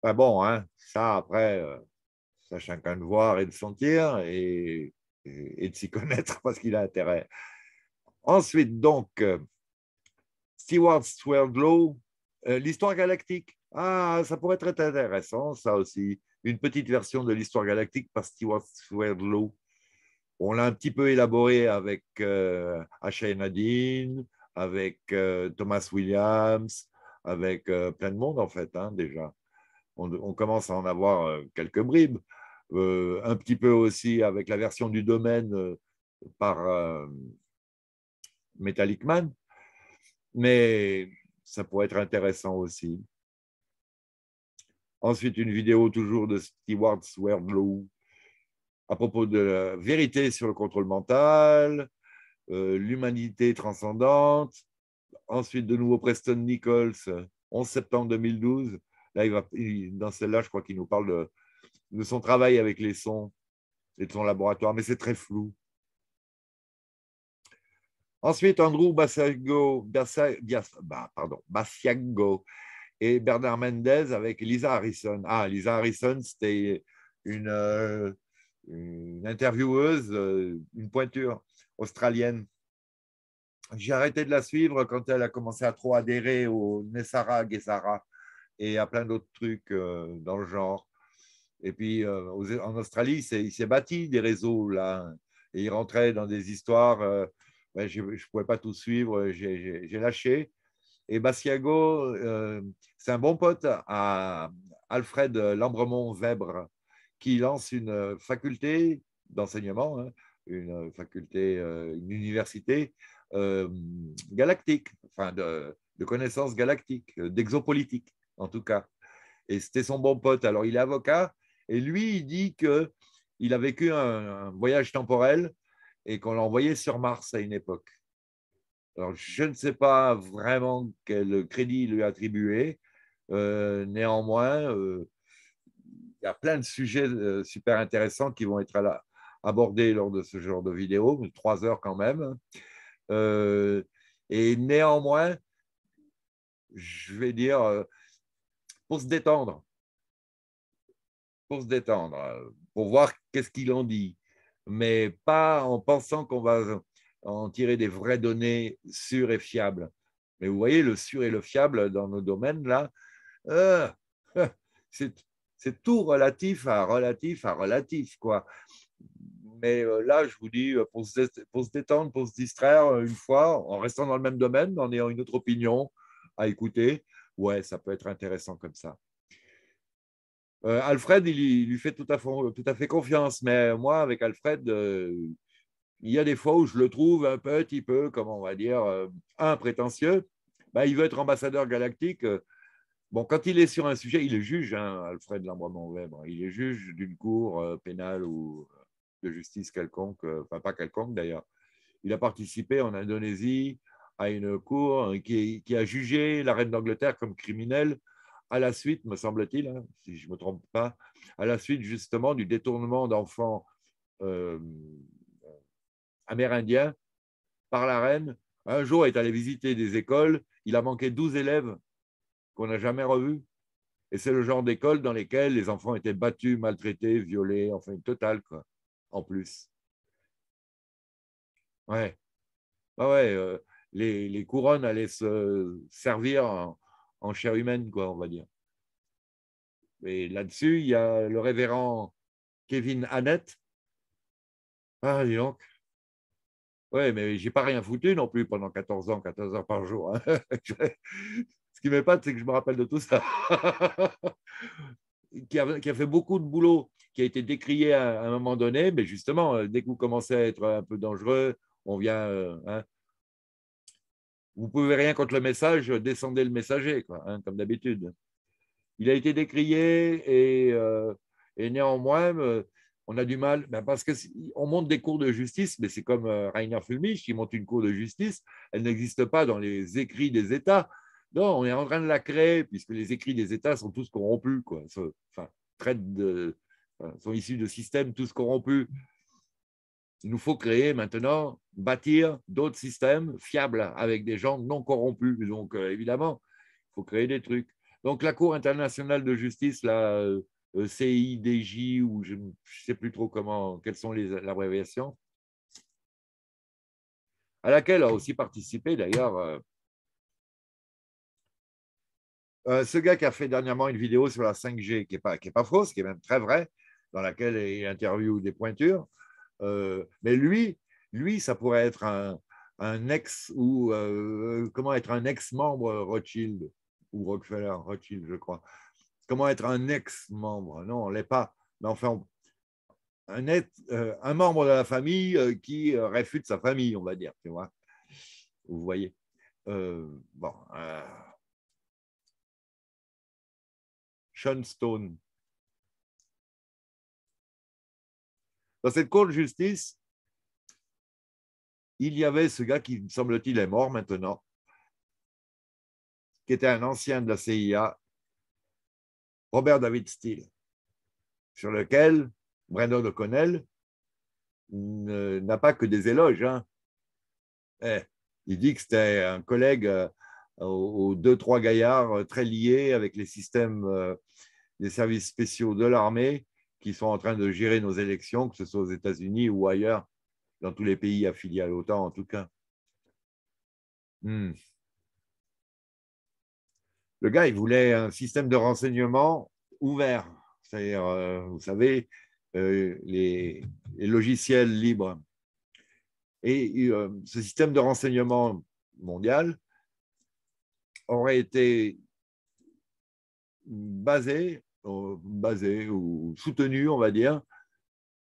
Ben bon, hein, ça après, euh, ça chacun de voir et de sentir et de s'y [LAUGHS] connaître parce qu'il a intérêt. Ensuite, donc, euh, Stewart Swedlow, euh, l'histoire galactique. Ah, ça pourrait être intéressant, ça aussi. Une petite version de l'histoire galactique par World Law. On l'a un petit peu élaboré avec euh, Nadine, avec euh, Thomas Williams, avec plein de monde, en fait, hein, déjà. on, commence à en avoir quelques bribes. un petit peu aussi avec la version du domaine par Metallic Man, mais ça pourrait être intéressant aussi. Ensuite, une vidéo toujours de Stewart Swerdlow à propos de la vérité sur le contrôle mental, euh, l'humanité transcendante. Ensuite, de nouveau Preston Nichols, 11 septembre 2012. dans celle-là, je crois qu'il nous parle de, son travail avec les sons et de son laboratoire, mais c'est très flou. Ensuite, Andrew Bassiago, bah, pardon, et Bernard Mendez avec Lisa Harrison. Ah, Lisa Harrison, c'était une, euh, intervieweuse, euh, une pointure australienne. J'ai arrêté de la suivre quand elle a commencé à trop adhérer au Nessara Gesara et à plein d'autres trucs euh, dans le genre. Et puis en Australie, il s'est bâti des réseaux là, hein, et il rentrait dans des histoires je ne pouvais pas tout suivre, euh, j'ai lâché. Et Bastiago, euh, c'est un bon pote à Alfred Lambremont-Weber, qui lance une faculté d'enseignement, hein, une faculté, euh, une université galactique, enfin de, connaissances galactiques, d'exopolitique en tout cas. Et c'était son bon pote. Alors il est avocat, et lui, il dit que il a vécu un voyage temporel et qu'on l'envoyait sur Mars à une époque. Alors, je ne sais pas vraiment quel crédit lui attribuer. Euh, néanmoins, euh, il y a plein de sujets euh, super intéressants qui vont être abordés lors de ce genre de vidéo, trois heures quand même. et néanmoins, je vais dire, pour se détendre, pour se détendre, pour voir qu'est-ce qu'ils en dit, mais pas en pensant qu'on va en tirer des vraies données sûres et fiables. Mais vous voyez, le sûr et le fiable dans nos domaines, là, euh, [LAUGHS] c'est tout relatif à relatif à relatif, quoi. Mais euh, là, je vous dis, euh, pour se, détendre, pour se distraire une fois, en restant dans le même domaine, en ayant une autre opinion à écouter, ouais, ça peut être intéressant comme ça. Euh, Alfred, il, lui fait euh, tout à, fait, confiance, mais moi, avec Alfred, euh, il y a des fois où je le trouve un petit peu, comment on va dire, imprétentieux, bah, il veut être ambassadeur galactique. Bon, quand il est sur un sujet, il est juge, hein, Alfred Lambrois-Monvais, il est juge d'une cour pénale ou de justice quelconque, enfin pas quelconque d'ailleurs. Il a participé en Indonésie à une cour hein, qui a jugé la reine d'Angleterre comme criminelle à la suite, me semble-t-il, hein, si je ne me trompe pas, à la suite justement du détournement d'enfants euh, amérindiens par la reine. Un jour, est allé visiter des écoles, il a manqué 12 élèves qu'on n'a jamais revus. Et c'est le genre d'école dans lesquelles les enfants étaient battus, maltraités, violés, enfin total quoi, en plus. Ouais. Ah ouais, euh, les, les, couronnes allaient se servir en, en chair humaine, quoi, on va dire. Et là-dessus, il y a le révérend Kevin Annette. Ah, dis donc. Ouais, mais j'ai pas rien foutu non plus pendant 14 ans, 14 heures par jour. Hein. [LAUGHS] Ce qui m'épate, c'est que je me rappelle de tout ça. [LAUGHS] qui, a, fait beaucoup de boulot, qui a été décrié à, un moment donné, mais justement, euh, dès que vous commencez à être un peu dangereux, on vient. Euh, hein, vous pouvez rien contre le message, descendez le messager, hein, comme d'habitude. Il a été décrié et, euh, néanmoins, euh, on a du mal, ben, parce qu'on monte des cours de justice, mais c'est comme euh, Rainer Fulmich qui monte une cour de justice, elle n'existe pas dans les écrits des États. Non, on est en train de la créer, puisque les écrits des États sont tous corrompus, quoi. sont issus de systèmes tous corrompus il nous faut créer maintenant, bâtir d'autres systèmes fiables avec des gens non corrompus. Donc, euh, évidemment, il faut créer des trucs. Donc, la Cour internationale de justice, la euh, euh, CIDJ, ou je ne sais plus trop comment, quelles sont les abréviations, à laquelle a aussi participé d'ailleurs ce gars qui a fait dernièrement une vidéo sur la 5G, qui n'est pas, est pas fausse, qui est même très vraie, dans laquelle il interview des pointures. Euh, mais lui, lui, ça pourrait être un, ex ou euh, comment être un ex-membre Rothschild ou Rockefeller Rothschild, je crois. Comment être un ex-membre Non, on l'est pas. Mais enfin, un, euh, membre de la famille qui réfute sa famille, on va dire, tu vois. Vous voyez. bon. Sean Stone. Dans cette cour de justice, il y avait ce gars qui, semble-t-il, est mort maintenant, qui était un ancien de la CIA, Robert David Steele, sur lequel Brendan O'Connell n'a pas que des éloges. Hein. Eh, il dit que c'était un collègue euh, aux deux, trois gaillards euh, très liés avec les systèmes, euh, des services spéciaux de l'armée qui sont en train de gérer nos élections, que ce soit aux États-Unis ou ailleurs, dans tous les pays affiliés à l'OTAN en tout cas. Hmm. Le gars, il voulait un système de renseignement ouvert, c'est-à-dire, euh, vous savez, euh, les, logiciels libres. Et euh, ce système de renseignement mondial aurait été basé euh, basé ou soutenu, on va dire,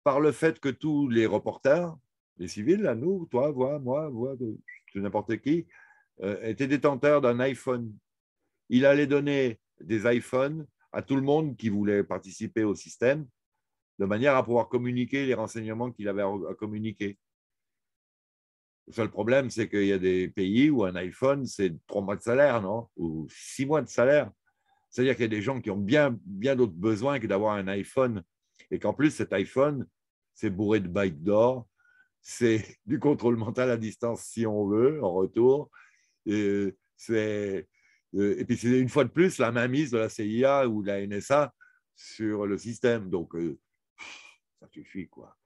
par le fait que tous les reporters, les civils, nous, toi, moi, moi, n'importe qui, euh, étaient détenteurs d'un iPhone. Il allait donner des iPhones à tout le monde qui voulait participer au système, de manière à pouvoir communiquer les renseignements qu'il avait à communiquer. Le seul problème, c'est qu'il y a des pays où un iPhone, c'est trois mois de salaire, non Ou six mois de salaire. C'est-à-dire qu'il y a des gens qui ont bien, bien d'autres besoins que d'avoir un iPhone et qu'en plus, cet iPhone, c'est bourré de bikes d'or, c'est [LAUGHS] du contrôle mental à distance si on veut, en retour. Et, euh, euh, puis, c'est une fois de plus la mainmise de la CIA ou de la NSA sur le système. Donc, euh, ça suffit, quoi.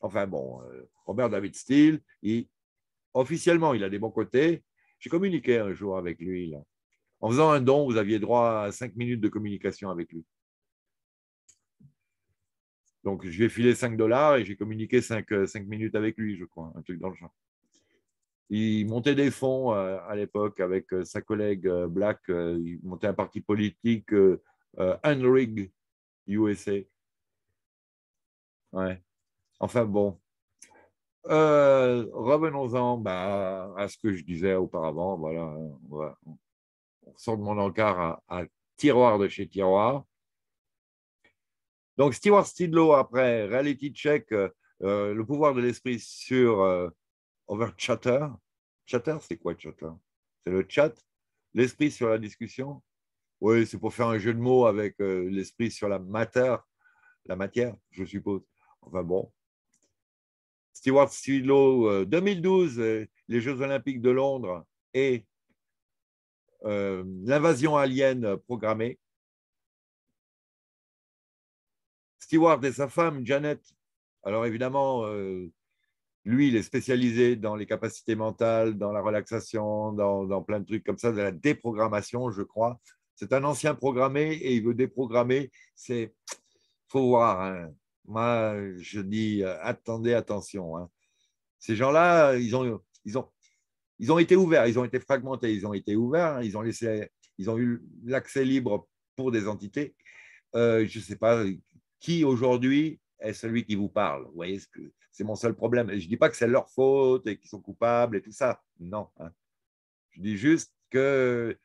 Enfin bon, Robert David Steele, officiellement, il a des bons côtés. J'ai communiqué un jour avec lui, là. En faisant un don, vous aviez droit à cinq minutes de communication avec lui. Donc, je lui ai filé 5 dollars et j'ai communiqué 5, euh, minutes avec lui, je crois, un truc dans le genre. Il montait des fonds euh, à l'époque avec euh, sa collègue Black. Il montait un parti politique, Unrig USA. Ouais. Enfin bon. Revenons-en bah, à ce que je disais auparavant. Voilà sort de mon encart à, tiroir de chez tiroir. Donc, Stewart Stidlow, après Reality Check, euh, euh, Le pouvoir de l'esprit sur euh, Over Chatter. Chatter, c'est quoi Chatter C'est le chat L'esprit sur la discussion Oui, c'est pour faire un jeu de mots avec l'esprit sur la matière, la matière, je suppose. Enfin bon. Stewart Stidlow, 2012, les Jeux Olympiques de Londres et euh, l'invasion alien programmée. Stewart et sa femme, Janet. Alors évidemment, euh, lui, il est spécialisé dans les capacités mentales, dans la relaxation, dans, plein de trucs comme ça, de la déprogrammation, je crois. C'est un ancien programmé et il veut déprogrammer. C'est faut voir. Hein. Moi, je dis euh, attendez, attention. Hein. Ces gens-là, ils ont, ils ont ils ont été ouverts, ils ont été fragmentés, ils ont été ouverts, hein. ils ont, laissé, ils ont eu l'accès libre pour des entités. Euh, je ne sais pas qui aujourd'hui est celui qui vous parle. Vous voyez, c'est mon seul problème. je ne dis pas que c'est leur faute et qu'ils sont coupables et tout ça. Non. Hein. Je dis juste que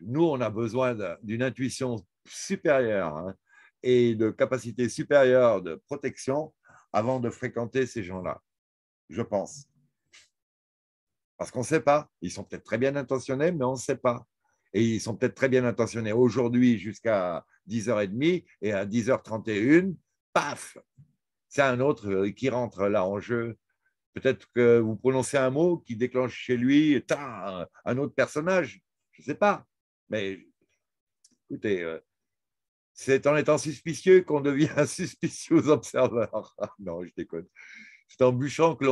nous, on a besoin d'une intuition supérieure hein, et de capacités supérieures de protection avant de fréquenter ces gens-là, je pense. Parce qu'on ne sait pas. Ils sont peut-être très bien intentionnés, mais on ne sait pas. Et ils sont peut-être très bien intentionnés aujourd'hui jusqu'à 10h30 et à 10h31, paf C'est un autre euh, qui rentre là en jeu. Peut-être que vous prononcez un mot qui déclenche chez lui un autre personnage. Je ne sais pas. Mais écoutez, euh, c'est en étant suspicieux qu'on devient un [LAUGHS] suspicieux observeur. Ah, non, je déconne. C'est en bûchant que,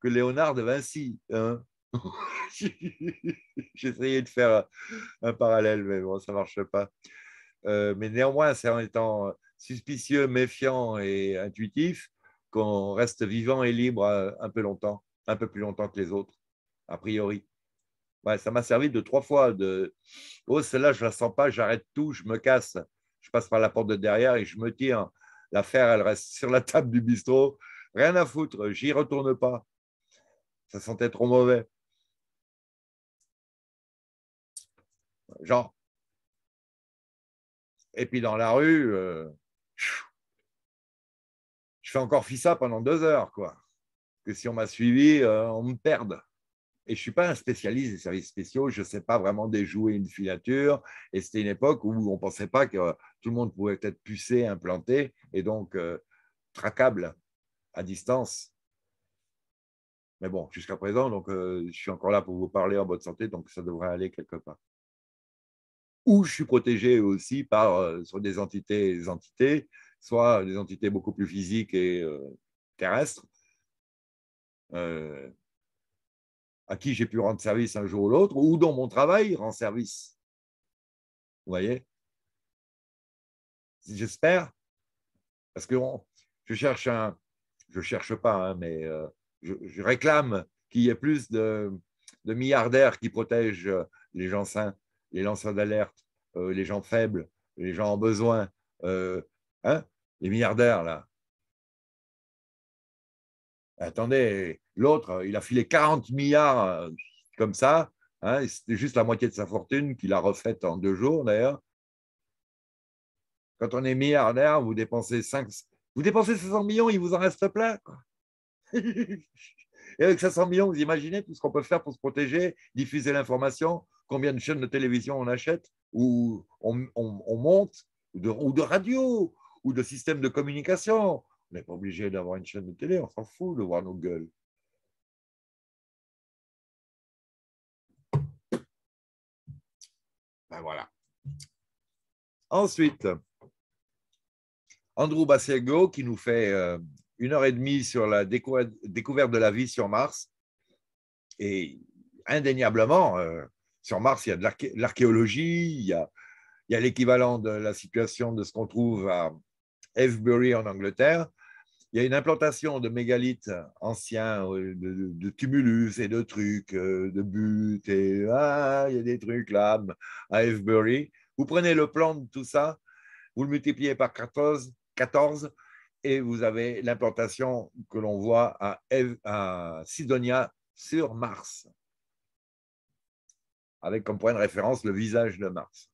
que Léonard de Vinci. Hein [LAUGHS] J'essayais de faire un parallèle, mais bon, ça ne marche pas. Euh, mais néanmoins, c'est en étant suspicieux, méfiant et intuitif qu'on reste vivant et libre euh, un peu longtemps, un peu plus longtemps que les autres, a priori. ça m'a servi de trois fois de oh celle-là je la sens pas, j'arrête tout, je me casse, je passe par la porte de derrière et je me tire. L'affaire elle reste [LAUGHS] sur la table du bistrot, rien à foutre, j'y retourne pas. Ça sentait trop mauvais. genre. Et puis dans la rue, euh, je fais encore ça pendant deux heures, quoi. Que si on m'a suivi, euh, on me perde. Et je ne suis pas un spécialiste des services spéciaux, je ne sais pas vraiment déjouer une filature. Et c'était une époque où on ne pensait pas que tout le monde pouvait être pucé, implanté, et donc euh, tracable à distance. Mais bon, jusqu'à présent, donc, je suis encore là pour vous parler en bonne santé, donc ça devrait aller quelque part ou je suis protégé aussi par euh, des entités, des entités, soit des entités beaucoup plus physiques et euh, terrestres, euh, à qui j'ai pu rendre service un jour ou l'autre, ou dont mon travail rend service. Vous voyez J'espère, parce que je cherche un, je cherche pas, hein, mais je, réclame qu'il y ait plus de, de milliardaires qui protègent les gens sains les lanceurs d'alerte, euh, les gens faibles, les gens en besoin, euh, hein, les milliardaires, là. Attendez, l'autre, il a filé 40 milliards euh, comme ça, hein, c'était juste la moitié de sa fortune qu'il a refaite en deux jours, d'ailleurs. Quand on est milliardaire, vous dépensez vous dépensez 500 millions, il vous en reste plein. [LAUGHS] Et avec 500 millions, vous imaginez tout ce qu'on peut faire pour se protéger, diffuser l'information, combien de chaînes de télévision on achète ou on, monte, ou de, ou de, radio, ou de système de communication. On n'est pas obligé d'avoir une chaîne de télé, on s'en fout de voir nos gueules. Ben voilà. Ensuite, Andrew Bassego qui nous fait euh, une heure et demie sur la découverte de la vie sur Mars. Et indéniablement, euh, sur Mars, il y a de l'archéologie, il y a, l'équivalent de la situation de ce qu'on trouve à Avebury en Angleterre. Il y a une implantation de mégalithes anciens, euh, de, tumulus et de trucs, euh, de buts et ah, il y a des trucs là à Avebury. Vous prenez le plan de tout ça, vous le multipliez par 14, et vous avez l'implantation que l'on voit à Sidonia sur Mars avec comme point de référence le visage de Mars.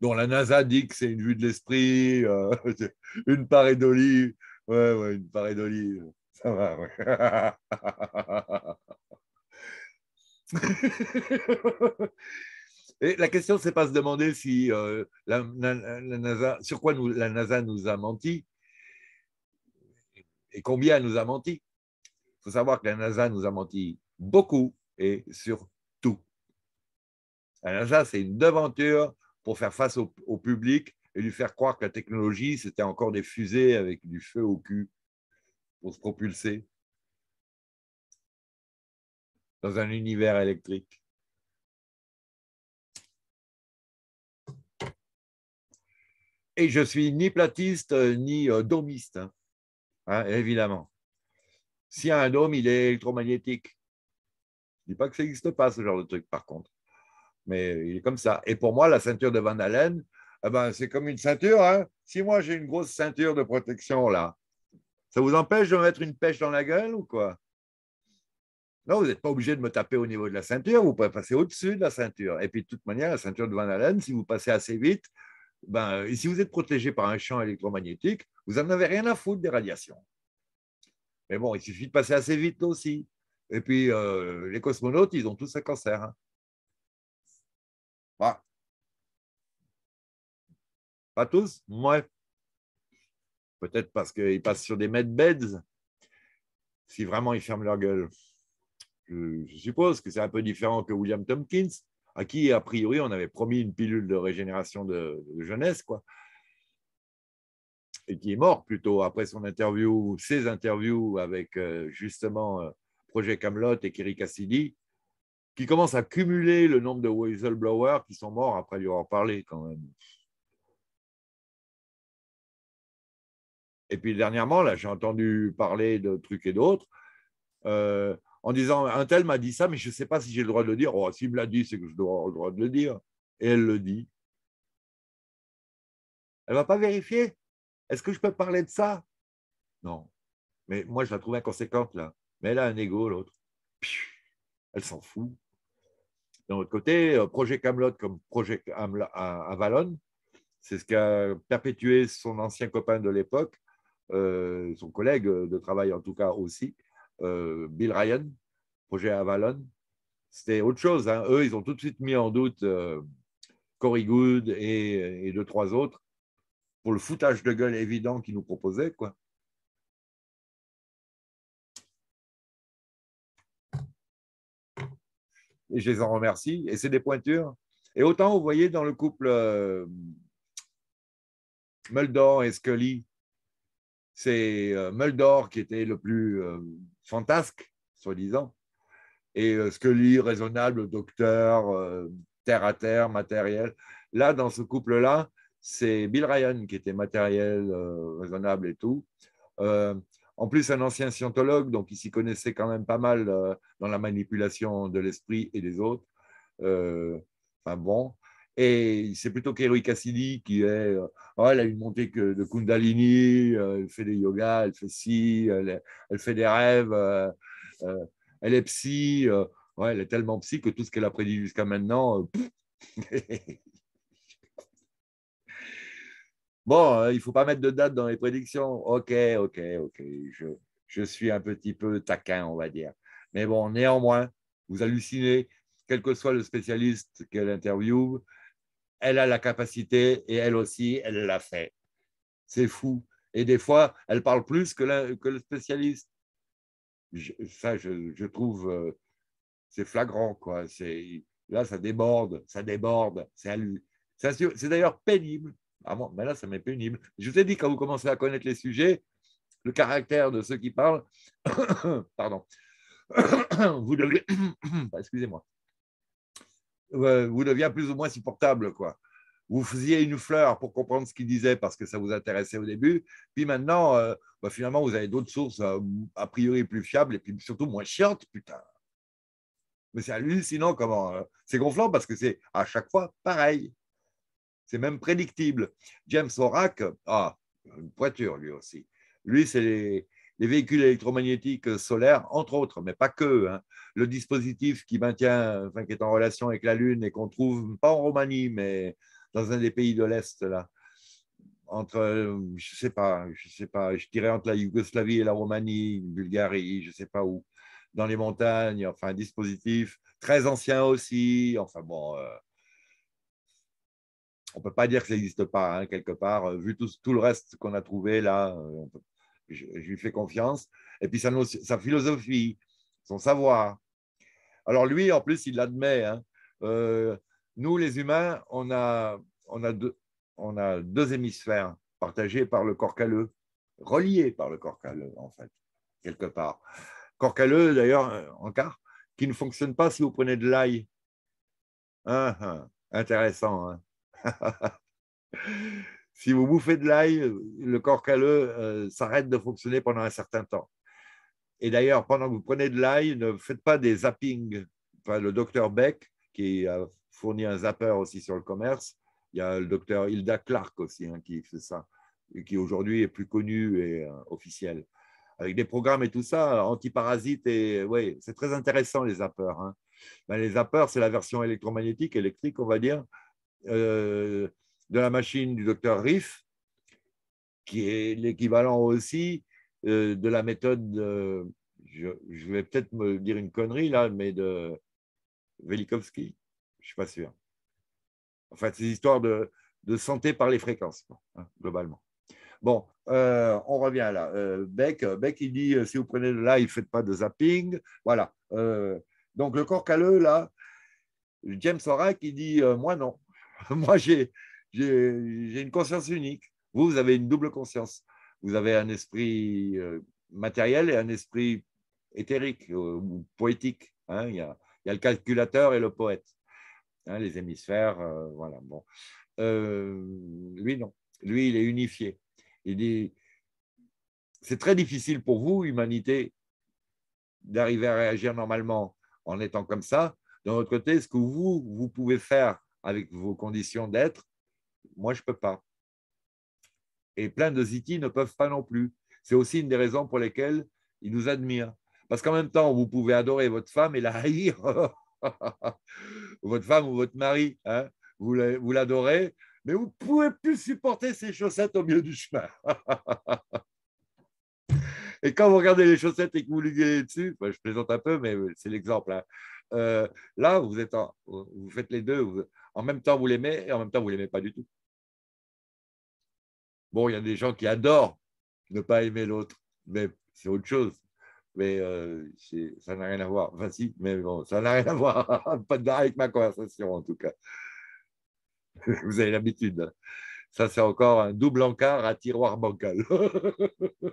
Dont la NASA dit que c'est une vue de l'esprit, euh, [LAUGHS] une parée d'olive. Ouais, ouais, une parée d'olive. Euh, ça va, ouais. [LAUGHS] Et la question, c'est pas se demander si euh, la, NASA, sur quoi nous, la NASA nous a menti et combien elle nous a menti. Il faut savoir que la NASA nous a menti beaucoup et sur alors ça, c'est une devanture pour faire face au, public et lui faire croire que la technologie, c'était encore des fusées avec du feu au cul pour se propulser dans un univers électrique. Et je suis ni platiste ni euh, domiste, hein. Hein, évidemment. S'il évidemment. Si un dôme, il est électromagnétique. Je ne dis pas que ça n'existe pas, ce genre de truc, par contre mais il est comme ça. Et pour moi, la ceinture de Van Allen, eh ben, c'est comme une ceinture. Hein. Si moi j'ai une grosse ceinture de protection là, ça vous empêche de mettre une pêche dans la gueule ou quoi Non, vous n'êtes pas obligé de me taper au niveau de la ceinture, vous pouvez passer au-dessus de la ceinture. Et puis de toute manière, la ceinture de Van Allen, si vous passez assez vite, ben, si vous êtes protégé par un champ électromagnétique, vous n'en avez rien à foutre des radiations. Mais bon, il suffit de passer assez vite aussi. Et puis, euh, les cosmonautes, ils ont tous un cancer. Hein. Pas. tous Ouais. Peut-être parce qu'ils passent sur des medbeds, si vraiment ils ferment leur gueule. Je, suppose que c'est un peu différent que William Tompkins, à qui, a priori, on avait promis une pilule de régénération de, jeunesse, quoi. Et qui est mort plutôt après son interview, ses interviews avec euh, justement euh, Projet Camelot et Kerry Cassidy, qui commence à cumuler le nombre de whistleblowers qui sont morts après lui avoir parlé quand même. Et puis dernièrement, là, j'ai entendu parler de trucs et d'autres, euh, en disant un tel m'a dit ça, mais je ne sais pas si j'ai le droit de le dire. Oh, s'il me l'a dit, c'est que je dois avoir le droit de le dire. Et elle le dit. Elle ne va pas vérifier. Est-ce que je peux parler de ça Non. Mais moi, je la trouve inconséquente là. Mais elle a un ego, l'autre. Elle s'en fout. D'un autre côté, euh, projet Camelot comme projet Avalon, c'est ce qu'a perpétué son ancien copain de l'époque, euh, son collègue de travail en tout cas aussi, euh, Bill Ryan, projet Avalon. C'était autre chose. Hein. Eux, ils ont tout de suite mis en doute Cory Good et, et, deux, trois autres pour le foutage de gueule évident qu'ils nous proposaient. Quoi. et je les en remercie. Et c'est des pointures. Et autant, vous voyez, dans le couple euh, et Scully, c'est euh, qui était le plus euh, fantasque, soi-disant, et euh, Scully, raisonnable, docteur, euh, terre à terre, matériel. Là, dans ce couple-là, c'est Bill Ryan qui était matériel, raisonnable et tout en plus un ancien scientologue, donc il s'y connaissait quand même pas mal euh, dans la manipulation de l'esprit et des autres. Euh, enfin bon. Et c'est plutôt Kerry Cassidy qui est, euh, oh, elle a une montée de Kundalini, elle fait des yoga, elle fait ci, elle, fait des rêves, elle est psy, ouais, elle est tellement psy que tout ce qu'elle a prédit jusqu'à maintenant, [LAUGHS] Bon, euh, il ne faut pas mettre de date dans les prédictions. OK, OK, OK. Je, suis un petit peu taquin, on va dire. Mais bon, néanmoins, vous hallucinez, quel que soit le spécialiste qu'elle interviewe, elle a la capacité et elle aussi, elle l'a fait. C'est fou. Et des fois, elle parle plus que, le spécialiste. ça, je, trouve, euh, c'est flagrant, quoi. Là, ça déborde, ça déborde. C'est d'ailleurs pénible ah bon, mais là, ça m'est pénible. Je vous ai dit, quand vous commencez à connaître les sujets, le caractère de ceux qui parlent, [COUGHS] pardon, [COUGHS] vous [COUGHS] excusez-moi, euh, vous devenez plus ou moins supportable, quoi. Vous faisiez une fleur pour comprendre ce qu'il disait parce que ça vous intéressait au début. Puis maintenant, euh, bah, finalement, vous avez d'autres sources euh, a priori plus fiables et puis surtout moins chiantes, putain. Mais c'est hallucinant comment. c'est gonflant parce que c'est à chaque fois pareil. C'est même prédictible. James Horak, ah, une voiture lui aussi. Lui, c'est les, véhicules électromagnétiques solaires, entre autres, mais pas que. Hein. Le dispositif qui maintient, enfin, qui est en relation avec la Lune et qu'on trouve pas en Roumanie, mais dans un des pays de l'Est, là. Entre, je sais pas, je sais pas, je dirais entre la Yougoslavie et la Roumanie, Bulgarie, je sais pas où, dans les montagnes, enfin, un dispositif très ancien aussi, enfin bon, euh, on ne peut pas dire que ça n'existe pas, hein, quelque part, euh, vu tout, le reste qu'on a trouvé là, euh, je, lui fais confiance. Et puis sa, philosophie, son savoir. Alors lui, en plus, il l'admet. Hein, euh, nous, les humains, on a, on, a deux, on a deux hémisphères partagés par le corps calleux, reliés par le corps calleux, en fait, quelque part. Corps calleux, d'ailleurs, en car qui ne fonctionne pas si vous prenez de l'ail. Ah, ah, intéressant. Hein [LAUGHS] si vous bouffez de l'ail, le corps calleux euh, s'arrête de fonctionner pendant un certain temps. Et d'ailleurs, pendant que vous prenez de l'ail, ne faites pas des zappings. Enfin, le docteur Beck, qui a fourni un zapper aussi sur le commerce, il y a le docteur Hilda Clark aussi hein, qui fait ça, et qui aujourd'hui est plus connu et euh, officiel. Avec des programmes et tout ça, antiparasites, et ouais, c'est très intéressant les zappers. Hein. Ben, les zappers, c'est la version électromagnétique, électrique, on va dire, euh, de la machine du docteur Riff, qui est l'équivalent aussi euh, de la méthode, je, vais peut-être me dire une connerie là, mais de Velikovsky je ne suis pas sûr. Enfin, ces histoires de, de santé par les fréquences, hein, globalement. Bon, euh, on revient là. Euh, Beck, Beck, il dit si vous prenez de ne faites pas de zapping. Voilà. donc le corps caleux, là, James Horak il dit moi non. [LAUGHS] Moi, j'ai une conscience unique. Vous, vous avez une double conscience. Vous avez un esprit euh, matériel et un esprit éthérique euh, ou poétique. Hein. il, y a, il, y a, le calculateur et le poète. Hein, les hémisphères, euh, voilà. Bon. lui, non. Lui, il est unifié. Il dit, c'est très difficile pour vous, humanité, d'arriver à réagir normalement en étant comme ça. D'un autre côté, ce que vous, vous pouvez faire avec vos conditions d'être, moi, je ne peux pas. Et plein de ziti ne peuvent pas non plus. C'est aussi une des raisons pour lesquelles ils nous admirent. Parce qu'en même temps, vous pouvez adorer votre femme et la haïr. [LAUGHS] votre femme ou votre mari, hein, vous l'adorez, mais vous ne pouvez plus supporter ces chaussettes au milieu du chemin. [LAUGHS] et quand vous regardez les chaussettes et que vous lui dessus, je plaisante un peu, mais c'est l'exemple. Hein, euh, là, vous, êtes en, vous faites les deux. En même temps, vous l'aimez et en même temps, vous ne l'aimez pas du tout. Bon, il y a des gens qui adorent ne pas aimer l'autre, mais c'est autre chose. Mais euh, ça n'a rien à voir. Enfin, si, mais bon, ça n'a rien à voir. [LAUGHS] pas avec ma conversation, en tout cas. [LAUGHS] Vous avez l'habitude. Hein. Ça, c'est encore un double encart à tiroir bancal. [LAUGHS]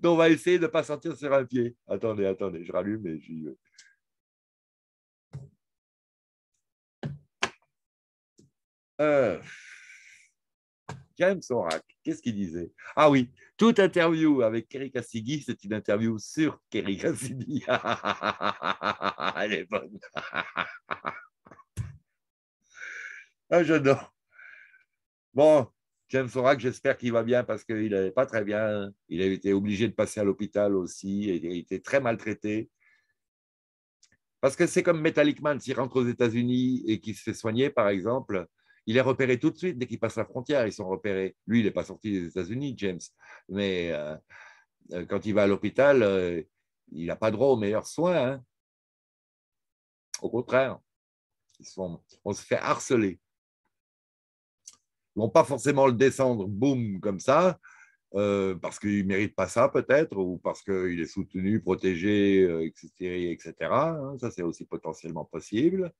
Donc, on va essayer de ne pas sortir sur un pied. Attendez, attendez, je rallume et j'y Euh, James Sorak, qu'est-ce qu'il disait Ah oui, toute interview avec Kerry Cassidy, c'est une interview sur Kerry Cassidy. [LAUGHS] Elle est bonne. [LAUGHS] ah, je Bon, James Sorak. j'espère qu'il va bien parce qu'il n'avait pas très bien. Il a été obligé de passer à l'hôpital aussi. Et il a très maltraité. Parce que c'est comme Metallic Man, s'il rentre aux États-Unis et qu'il se fait soigner, par exemple, il est repéré tout de suite dès qu'il passe la frontière. Ils sont repérés. Lui, il n'est pas sorti des États-Unis, James. Mais euh, euh, quand il va à l'hôpital, euh, il n'a pas droit aux meilleurs soins. Hein. Au contraire, on se fait harceler. Ils vont pas forcément le descendre, boum, comme ça, parce qu'il ne mérite pas ça peut-être, ou parce qu'il est soutenu, protégé, etc. etc. Hein. Ça, c'est aussi potentiellement possible.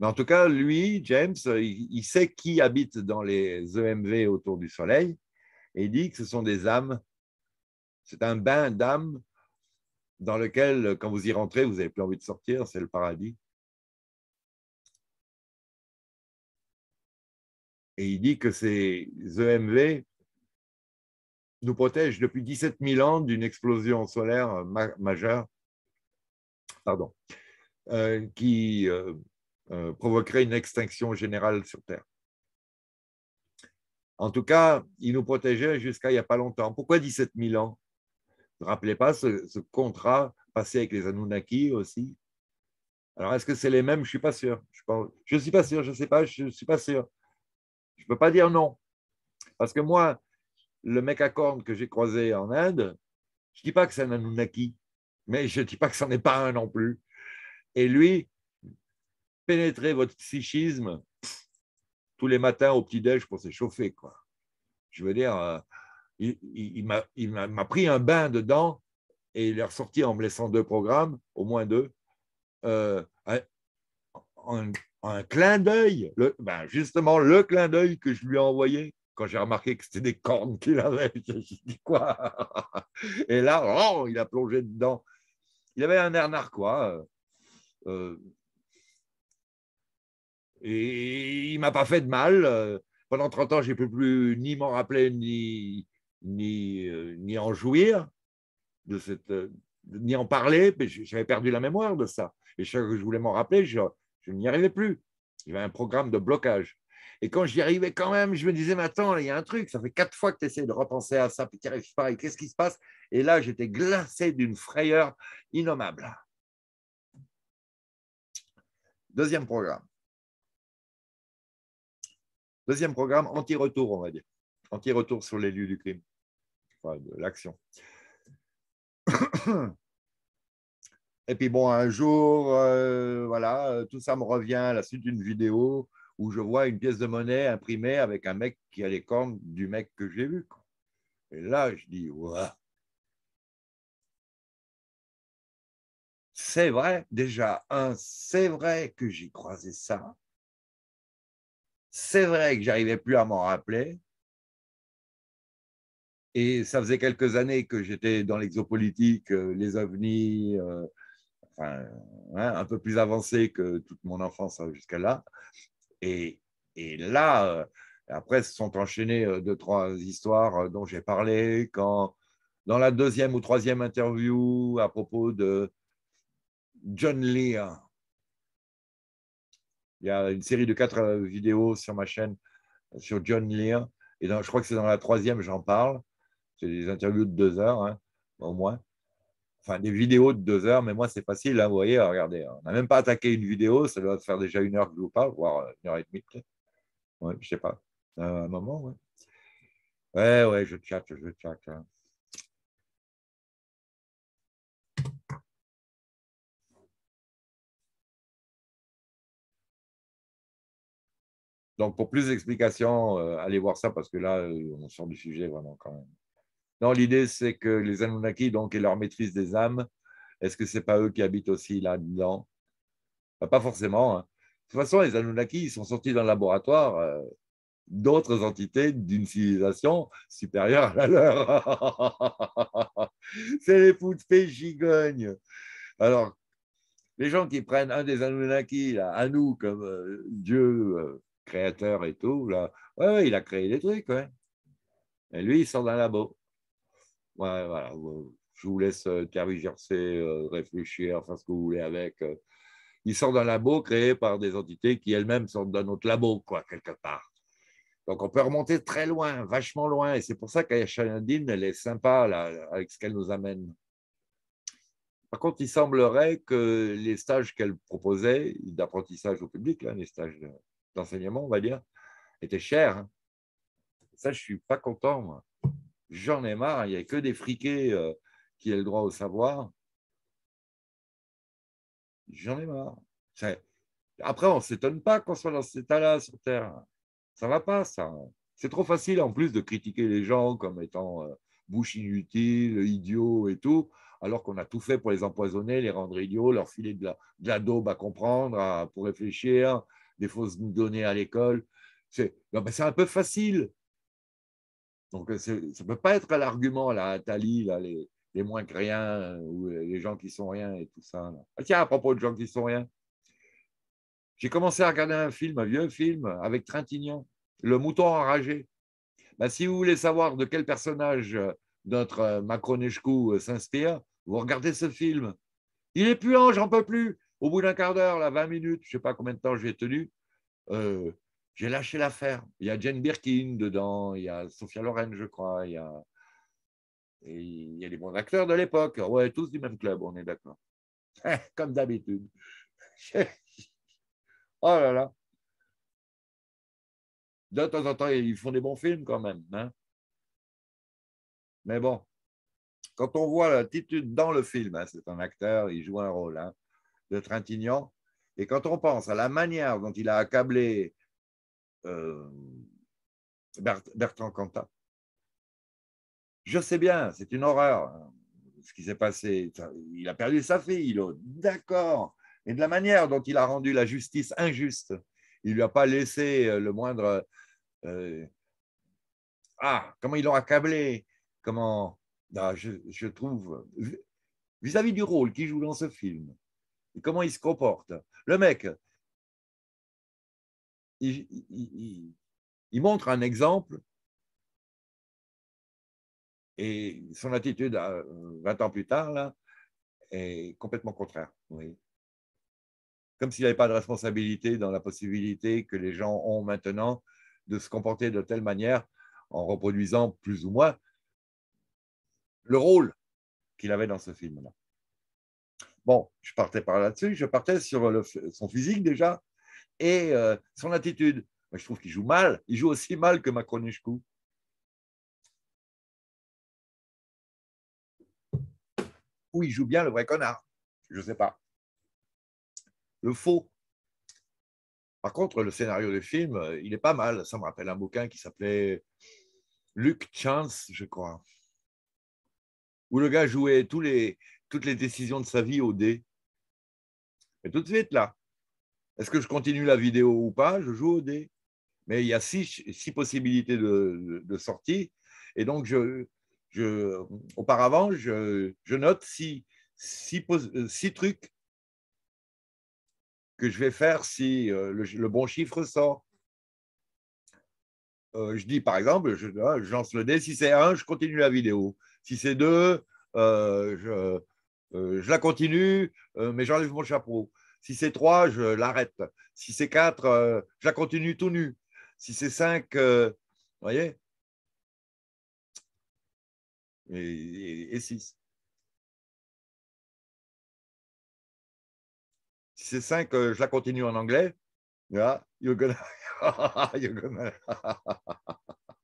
Mais en tout cas, lui, James, euh, il, sait qui habite dans les EMV autour du Soleil et il dit que ce sont des âmes. C'est un bain d'âmes dans lequel, euh, quand vous y rentrez, vous n'avez plus envie de sortir, c'est le paradis. Et il dit que ces EMV nous protègent depuis 17 000 ans d'une explosion solaire majeure, pardon, euh, qui euh, provoquerait une extinction générale sur Terre. En tout cas, il nous protégeait jusqu'à il n'y a pas longtemps. Pourquoi 17 000 ans Vous ne rappelez pas ce, contrat passé avec les Anunnaki aussi Alors, est-ce que c'est les mêmes Je ne suis pas sûr. Je ne suis pas sûr, je ne sais pas, je ne suis pas sûr. Je ne peux pas dire non. Parce que moi, le mec à cornes que j'ai croisé en Inde, je ne dis pas que c'est un Anunnaki, mais je ne dis pas que ce n'est est pas un non plus. Et lui, pénétrer votre psychisme tous les matins au petit-déj pour s'échauffer. Quoi. Je veux dire, euh, il, m'a pris un bain dedans et il est ressorti en me laissant deux programmes, au moins deux, euh, un, clin d'œil, ben justement le clin d'œil que je lui ai envoyé quand j'ai remarqué que c'était des cornes qu'il avait. [LAUGHS] Je dit quoi Et là, oh, il a plongé dedans. Il avait un air narquois. Euh, euh, et il m'a pas fait de mal. Euh, pendant 30 ans, je n'ai plus ni m'en rappeler, ni, ni, euh, ni en jouir, euh, ni en parler. j'avais perdu la mémoire de ça. Et chaque fois que je voulais m'en rappeler, je, n'y arrivais plus. Il y avait un programme de blocage. Et quand j'y arrivais quand même, je me disais, mais attends, il y a un truc, ça fait quatre fois que tu essaies de repenser à ça, puis tu arrives pas, et qu'est-ce qui se passe Et là, j'étais glacé d'une frayeur innommable. Deuxième programme. Deuxième programme, anti-retour, on va dire. Anti-retour sur les lieux du crime, de l'action. [COUGHS] Et puis bon, un jour, euh, voilà, euh, tout ça me revient à la suite d'une vidéo où je vois une pièce de monnaie imprimée avec un mec qui a les cornes du mec que j'ai vu. Et là, je dis, C'est vrai, déjà, un, c'est vrai que j'ai croisé ça. C'est vrai que j'arrivais plus à m'en rappeler. Et ça faisait quelques années que j'étais dans l'exopolitique, euh, les ovnis, euh, hein, un peu plus avancé que toute mon enfance hein, jusqu'à là. Et, là, euh, après, se sont enchaînées deux, trois histoires dont j'ai parlé quand, dans la deuxième ou troisième interview à propos de John Lear, il y a une série de quatre euh, vidéos sur ma chaîne euh, sur John Lear. Et je crois que c'est dans la troisième, j'en parle. C'est des interviews de deux heures, hein, au moins. Enfin, des vidéos de deux heures, mais moi, c'est facile. Hein, vous voyez, regardez, hein. on n'a même pas attaqué une vidéo. Ça doit faire déjà une heure que je vous parle, voire euh, une heure et demie, Ouais, je ne sais pas. un moment, ouais. Ouais, je chatte, je chatte. Donc, pour plus d'explications, euh, allez voir ça parce que là, euh, on sort du sujet vraiment quand même. Non, l'idée, c'est que les Anunnaki, donc, et leur maîtrise des âmes, est-ce que ce n'est pas eux qui habitent aussi là-dedans bah, Pas forcément. Hein. De toute façon, les Anunnaki, ils sont sortis d'un laboratoire euh, d'autres entités d'une civilisation supérieure à la leur. [LAUGHS] c'est les fées gigognes. Alors, les gens qui prennent un des Anunnaki, à nous, comme Dieu créateur et tout, là, ouais, il a créé des trucs, Et lui, il sort d'un labo. Ouais, voilà. Je vous laisse euh, tergiverser, euh, réfléchir, faire ce que vous voulez avec. Euh. Il sort d'un labo créé par des entités qui elles-mêmes sortent d'un autre labo, quoi, quelque part. Donc, on peut remonter très loin, vachement loin. Et c'est pour ça qu'Ayachalandine, elle est sympa là, avec ce qu'elle nous amène. Par contre, il semblerait que les stages qu'elle proposait d'apprentissage au public, là, les stages de, d'enseignement, on va dire, était cher. Hein. Ça, je suis pas content, moi. J'en ai marre, il n'y a que des friqués euh, qui aient le droit au savoir. J'en ai marre. Après, on ne s'étonne pas qu'on soit dans cet état-là sur Terre. Ça ne va pas, ça. C'est trop facile, en plus, de critiquer les gens comme étant euh, bouche inutile, idiot et tout, alors qu'on a tout fait pour les empoisonner, les rendre idiots, leur filer de la, daube à comprendre, pour réfléchir, des fausses données à l'école. C'est un peu facile. Donc, euh, ça ne peut pas être l'argument, là, Thalie, les, moins que rien, euh, ou les gens qui sont rien et tout ça. Ah, tiens, à propos de gens qui sont rien, j'ai commencé à regarder un film, un vieux film, avec Trintignant, Le mouton enragé. Ben, si vous voulez savoir de quel personnage euh, notre Macronescu s'inspire, vous regardez ce film. Il est puant, j'en peux plus. Au bout d'un quart d'heure, là, 20 minutes, je ne sais pas combien de temps j'ai tenu, euh, j'ai lâché l'affaire. Il y a Jane Birkin dedans, il y a Sophia Loren, je crois, il y a, il a les bons acteurs de l'époque. Ouais, tous du même club, on est d'accord. [LAUGHS] Comme d'habitude. [LAUGHS] oh là là. De temps en temps, ils font des bons films quand même. Hein. Mais bon, quand on voit l'attitude dans le film, hein, c'est un acteur, il joue un rôle. Hein, de Trintignant. Et quand on pense à la manière dont il a accablé euh, Bertrand Cantat, je sais bien, c'est une horreur hein, ce qui s'est passé. Il a perdu sa fille, D'accord. Et de la manière dont il a rendu la justice injuste, il ne lui a pas laissé euh, le moindre. Euh, ah, comment il l'ont accablé Comment. Ah, je, trouve. vis à -vis du rôle qu'il joue dans ce film, comment il se comporte. Le mec, il, montre un exemple et son attitude 20 euh, ans plus tard est complètement contraire. Comme s'il n'avait pas de responsabilité dans la possibilité que les gens ont maintenant de se comporter de telle manière en reproduisant plus ou moins le rôle qu'il avait dans ce film-là. Bon, je partais par là-dessus, je partais sur son physique déjà et euh, son attitude. je trouve qu'il joue mal, il joue aussi mal que Macronishkou. Ou il joue bien le vrai connard, je ne sais pas. Le faux. Par contre, le scénario du film, euh, il est pas mal. Ça me rappelle un bouquin qui s'appelait Luke Chance, je crois, où le gars jouait tous les, toutes les décisions de sa vie au dé. Et tout de suite, là, est-ce que je continue la vidéo ou pas Je joue au dé. Mais il y a six, possibilités de, de, sortie. Et donc, je, je, auparavant, je, je note six, euh, trucs que je vais faire si euh, le, bon chiffre sort. Euh, je dis par exemple, ah, je, lance le dé, si c'est 1, je continue la vidéo. Si c'est 2, euh, euh, je la continue, euh, mais j'enlève mon chapeau. Si c'est 3, je l'arrête. Si c'est 4, euh, je la continue tout nu. Si c'est 5, vous voyez Et 6. Si c'est 5, je la continue en anglais. Ah, you're gonna, [LAUGHS]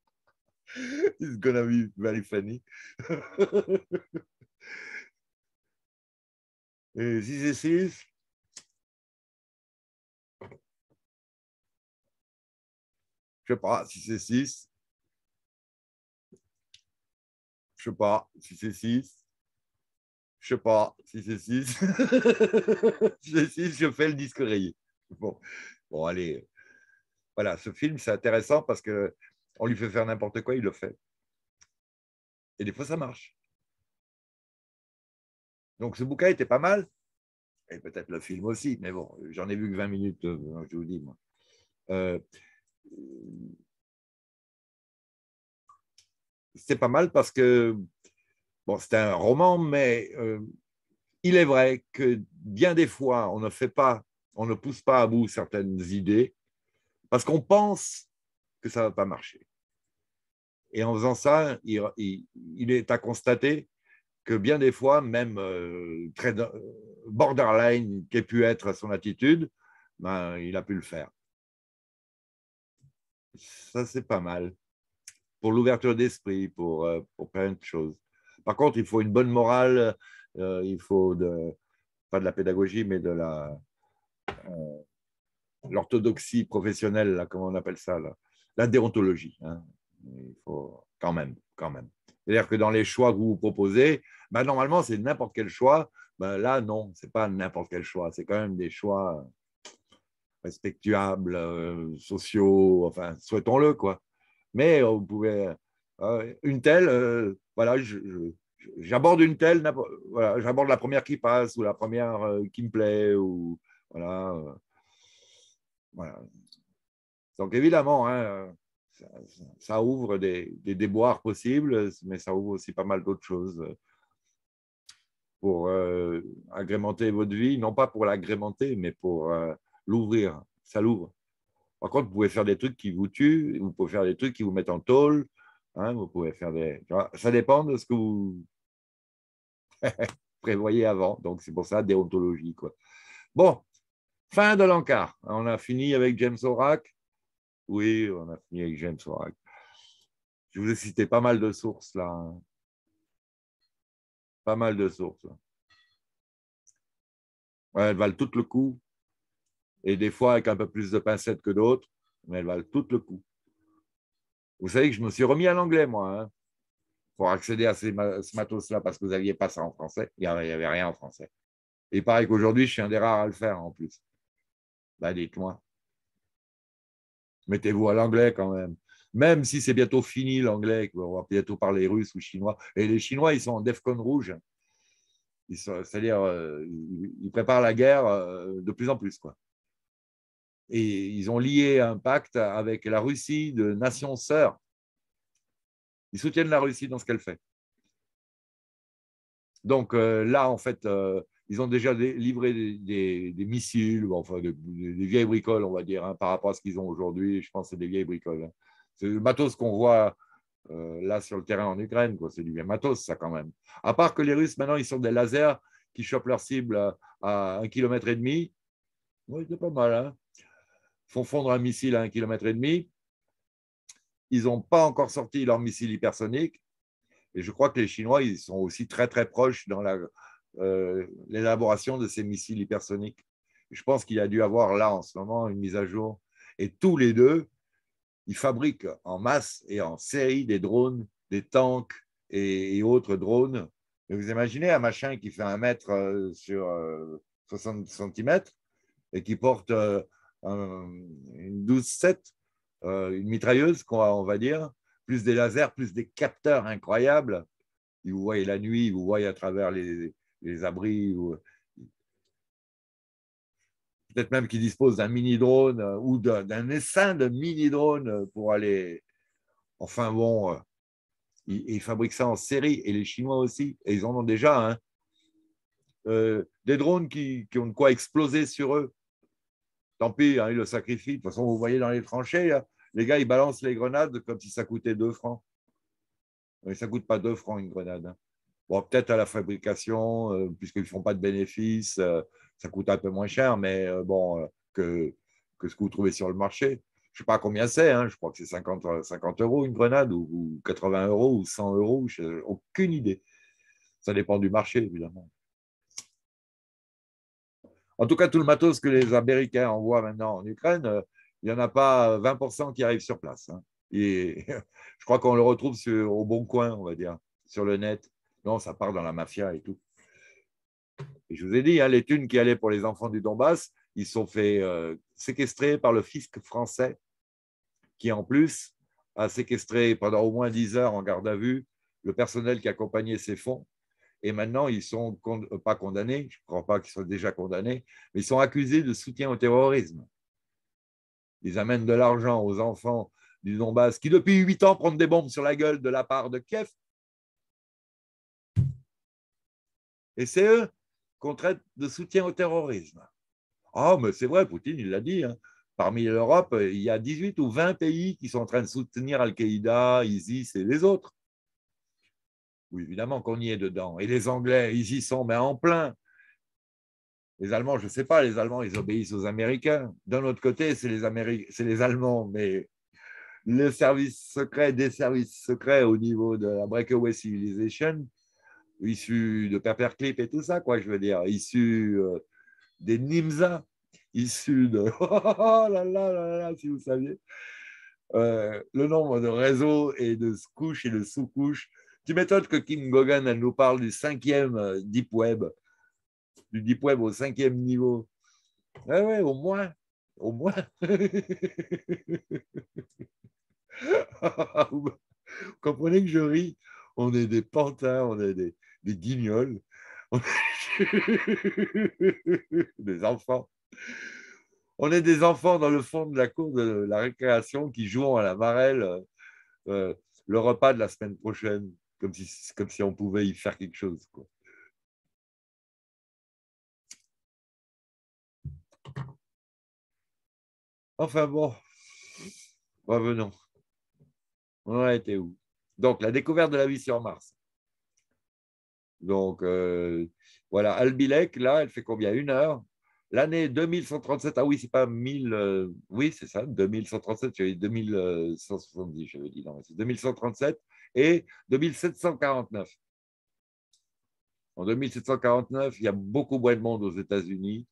[LAUGHS] it's gonna be very funny. [LAUGHS] Euh, et 6 6. Je sais pas, 6 c'est 6. Je ne sais pas, si c'est 6. Je ne sais pas, si c'est 6. si c'est 6, je fais le disque rayé. Bon, bon allez. Voilà, ce film, c'est intéressant parce qu'on lui fait faire n'importe quoi, il le fait. Et des fois, ça marche. Donc ce bouquin était pas mal, et peut-être le film aussi, mais bon, j'en ai vu que 20 minutes, euh, je vous dis, moi. C'était euh, c'est pas mal parce que, bon, c'était un roman, mais euh, il est vrai que bien des fois, on ne fait pas, on ne pousse pas à bout certaines idées parce qu'on pense que ça ne va pas marcher. Et en faisant ça, il, il est à constater que bien des fois, même euh, très euh, borderline qu'ait pu être son attitude, ben, il a pu le faire. Ça, c'est pas mal. Pour l'ouverture d'esprit, pour, euh, plein de choses. Par contre, il faut une bonne morale, il faut pas de la pédagogie, mais de la l'orthodoxie professionnelle, comment on appelle ça, la déontologie. Hein. Il faut quand même, quand même. C'est-à-dire que dans les choix que vous proposez, bah, normalement, c'est n'importe quel choix. Bah, là, non, ce n'est pas n'importe quel choix. C'est quand même des choix respectuables, euh, sociaux, enfin, souhaitons-le, quoi. Mais euh, vous pouvez. Euh, une telle, voilà, j'aborde une telle, voilà, j'aborde la première qui passe ou la première qui me plaît, ou voilà. voilà. Donc, évidemment, hein, ça, ouvre des, déboires possibles, mais ça ouvre aussi pas mal d'autres choses euh, pour euh, agrémenter votre vie, non pas pour l'agrémenter, mais pour euh, l'ouvrir. Ça l'ouvre. Par contre, vous pouvez faire des trucs qui vous tuent, vous pouvez faire des trucs qui vous mettent en tôle, hein, vous pouvez faire des. Ça dépend de ce que vous [LAUGHS] prévoyez avant. Donc, c'est pour ça, déontologie. Quoi. Bon, fin de l'encart. On a fini avec James Orac. Oui, on a fini avec James Warwick. Je vous ai cité pas mal de sources là. Hein. Pas mal de sources. elles valent tout le coup. Et des fois avec un peu plus de pincettes que d'autres, mais elles valent tout le coup. Vous savez que je me suis remis à l'anglais, moi, hein, pour accéder à ce matos-là, parce que vous n'aviez pas ça en français. Il n'y avait, rien en français. Et pareil qu'aujourd'hui, je suis un des rares à le faire en plus. Ben, dites-moi. Mettez-vous à l'anglais quand même. Même si c'est bientôt fini l'anglais, on va bientôt parler russe ou chinois. Et les Chinois, ils sont en DEFCON rouge. C'est-à-dire, euh, ils préparent la guerre euh, de plus en plus. Quoi. Et ils ont lié un pacte avec la Russie de nations sœurs. Ils soutiennent la Russie dans ce qu'elle fait. Donc euh, là, en fait, ils ont déjà livré des, missiles, enfin des, vieilles bricoles, on va dire, hein, par rapport à ce qu'ils ont aujourd'hui. Je pense que c'est des vieilles bricoles. Hein. C'est le matos qu'on voit euh, là sur le terrain en Ukraine. C'est du vieux matos, ça quand même. À part que les Russes, maintenant, ils sont des lasers qui chopent leur cible à, un kilomètre et demi. Oui, c'est pas mal. Hein. font fondre un missile à un kilomètre et demi. Ils n'ont pas encore sorti leur missile hypersonique. Et je crois que les Chinois, ils sont aussi très, très proches dans la, euh, l'élaboration de ces missiles hypersoniques. Je pense qu'il a dû avoir là en ce moment une mise à jour. Et tous les deux, ils fabriquent en masse et en série des drones, des tanks et, autres drones. vous imaginez un machin qui fait un mètre euh, sur 60 euh, cm et qui porte une 12-7, une mitrailleuse, qu'on on va dire, plus des lasers, plus des capteurs incroyables. Vous voyez la nuit, vous voyez à travers les, les abris, ou euh, peut-être même qu'ils disposent d'un mini-drone euh, ou d'un essaim de mini-drone pour aller. Enfin bon, euh, ils, fabriquent ça en série et les Chinois aussi, et ils en ont déjà. Hein. des drones qui, ont de quoi exploser sur eux. Tant pis, hein, ils le sacrifient. De toute façon, vous voyez dans les tranchées, hein, les gars, ils balancent les grenades comme si ça coûtait 2 francs. Mais ça ne coûte pas 2 francs une grenade peut-être à la fabrication, euh, puisqu'ils ne font pas de bénéfices, euh, ça coûte un peu moins cher, mais euh, bon, que, ce que vous trouvez sur le marché. Je ne sais pas combien c'est, hein, je crois que c'est 50, 50, euros une grenade, ou, 80 euros, ou 100 euros, aucune idée. Ça dépend du marché, évidemment. En tout cas, tout le matos que les Américains envoient maintenant en Ukraine, il n'y en a pas 20% qui arrivent sur place. Hein. Et [LAUGHS] je crois qu'on le retrouve sur, au bon coin, on va dire, sur le net. Non, ça part dans la mafia et tout. je vous ai dit, hein, les thunes qui allaient pour les enfants du Donbass, ils sont fait euh, séquestrer par le fisc français, qui en plus a séquestré pendant au moins 10 heures en garde à vue le personnel qui accompagnait ces fonds. Et maintenant, ils sont euh, pas condamnés, je ne crois pas qu'ils soient déjà condamnés, mais ils sont accusés de soutien au terrorisme. Ils amènent de l'argent aux enfants du Donbass qui, depuis 8 ans, prennent des bombes sur la gueule de la part de Kiev Et c'est eux qu'on traite de soutien au terrorisme. Ah, mais c'est vrai, Poutine, il l'a dit. Hein. Parmi l'Europe, il y a 18 ou 20 pays qui sont en train de soutenir Al-Qaïda, ISIS et les autres. Oui, évidemment qu'on y est dedans. Et les Anglais, ils y sont, mais en plein. Les Allemands, je ne sais pas, les Allemands, ils obéissent aux Américains. D'un autre côté, c'est les, c'est les Allemands, mais le service secret des services secrets au niveau de la Breakaway Civilization, Issu de Perperclip et tout ça, quoi, je veux dire, issu euh, des Nimza, issus de. [LAUGHS] Oh, oh, oh, oh là là là là, si vous saviez. Euh, le nombre de réseaux et de couches et de sous-couches. Tu m'étonnes que Kim Gogan, elle nous parle du cinquième euh, Deep Web, du Deep Web au cinquième niveau. Oui, ouais, au moins, au moins. [LAUGHS] Vous comprenez que je ris on est des pantins, on est des, des guignols, [LAUGHS] des enfants. On est des enfants dans le fond de la cour de la récréation qui jouent à la marelle euh, euh, le repas de la semaine prochaine, comme si, comme si on pouvait y faire quelque chose. Enfin bon, revenons. On a été où Donc, la découverte de la vie sur Mars. Donc, euh, voilà. Albilec, là, elle fait combien Une heure L'année 2137, ah oui, c'est pas 1000, euh, oui, c'est ça, 2137, j'avais 2170, j'avais dit, non, c'est 2137 et 2749. En 2749, il y a beaucoup moins de monde aux États-Unis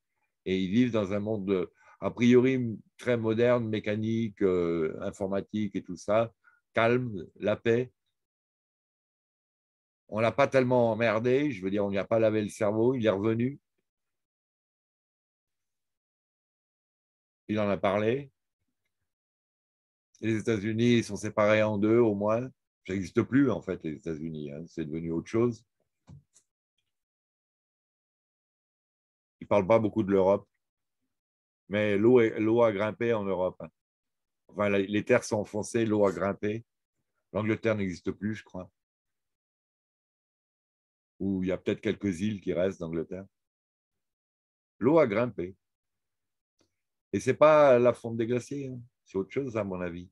et ils vivent dans un monde, a priori, très moderne, mécanique, euh, informatique et tout ça, calme, la paix, on l'a pas tellement emmerdé, je veux dire, on n'y a pas lavé le cerveau, il est revenu. Il en a parlé. Les États-Unis sont séparés en deux au moins. Ça n'existe plus en fait, les États-Unis. Hein. C'est devenu autre chose. Il ne pas beaucoup de l'Europe. Mais l'eau a grimpé en Europe. Hein. Enfin, les terres sont enfoncées, l'eau a grimpé. L'Angleterre n'existe plus, je crois où il y a peut-être quelques îles qui restent d'Angleterre. L'eau a grimpé. Et ce n'est pas la fonte des glaciers, hein. c'est autre chose à mon avis.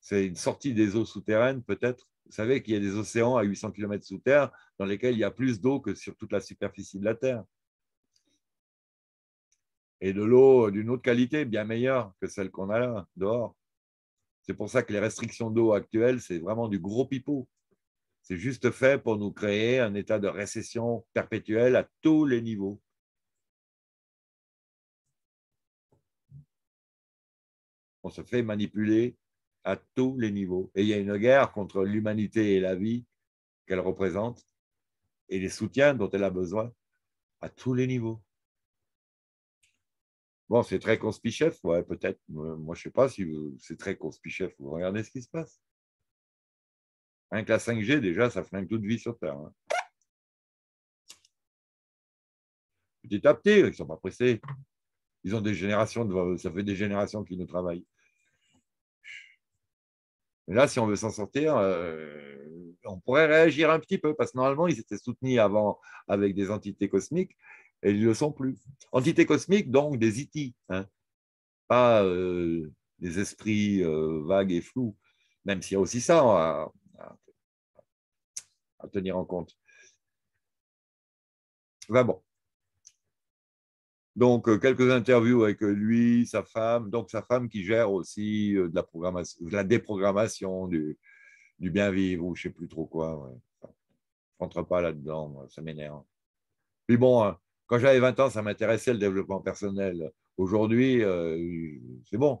C'est une sortie des eaux souterraines peut-être. Vous savez qu'il y a des océans à 800 km sous terre dans lesquels il y a plus d'eau que sur toute la superficie de la Terre. Et de l'eau d'une autre qualité, bien meilleure que celle qu'on a là, dehors. C'est pour ça que les restrictions d'eau actuelles, c'est vraiment du gros pipeau. C'est juste fait pour nous créer un état de récession perpétuelle à tous les niveaux. On se fait manipuler à tous les niveaux. Et il y a une guerre contre l'humanité et la vie qu'elle représente et les soutiens dont elle a besoin à tous les niveaux. Bon, c'est très conspichef, peut-être. Moi, je ne sais pas si c'est très conspichef. Vous regardez ce qui se passe. Avec la 5G, déjà, ça freine toute vie sur Terre. Hein. Petit à petit, ils ne sont pas pressés. Ils ont des générations, ça fait des générations qu'ils nous travaillent. là, si on veut s'en sortir, euh, on pourrait réagir un petit peu, parce que normalement, ils étaient soutenus avant avec des entités cosmiques, et ils ne le sont plus. Entités cosmiques, donc des itis, hein. pas euh, des esprits euh, vagues et flous, même s'il y a aussi ça. Hein à tenir en compte. Va bon. Donc, euh, quelques interviews avec euh, lui, sa femme, donc sa femme qui gère aussi euh, de la, programmation, la déprogrammation du, du bien vivre ou je ne sais plus trop quoi. je ne rentre pas là-dedans, ça m'énerve. Puis bon, hein, quand j'avais 20 ans, ça m'intéressait le développement personnel. Aujourd'hui, c'est bon.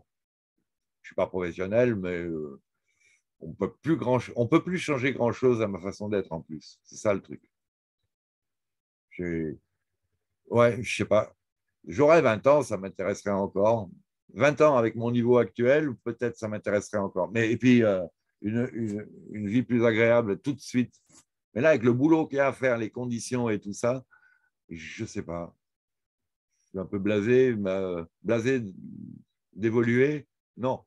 Je ne suis pas professionnel, mais on peut plus grand, on peut plus changer grand chose à ma façon d'être en plus. C'est ça le truc. Ouais, je sais pas. J'aurais 20 ans, ça m'intéresserait encore. 20 ans avec mon niveau actuel, peut-être ça m'intéresserait encore. Mais et puis euh, une, vie plus agréable tout de suite. Mais là, avec le boulot qu'il y a à faire, les conditions et tout ça, je ne sais pas. Je suis un peu blasé, euh, blasé d'évoluer. Non,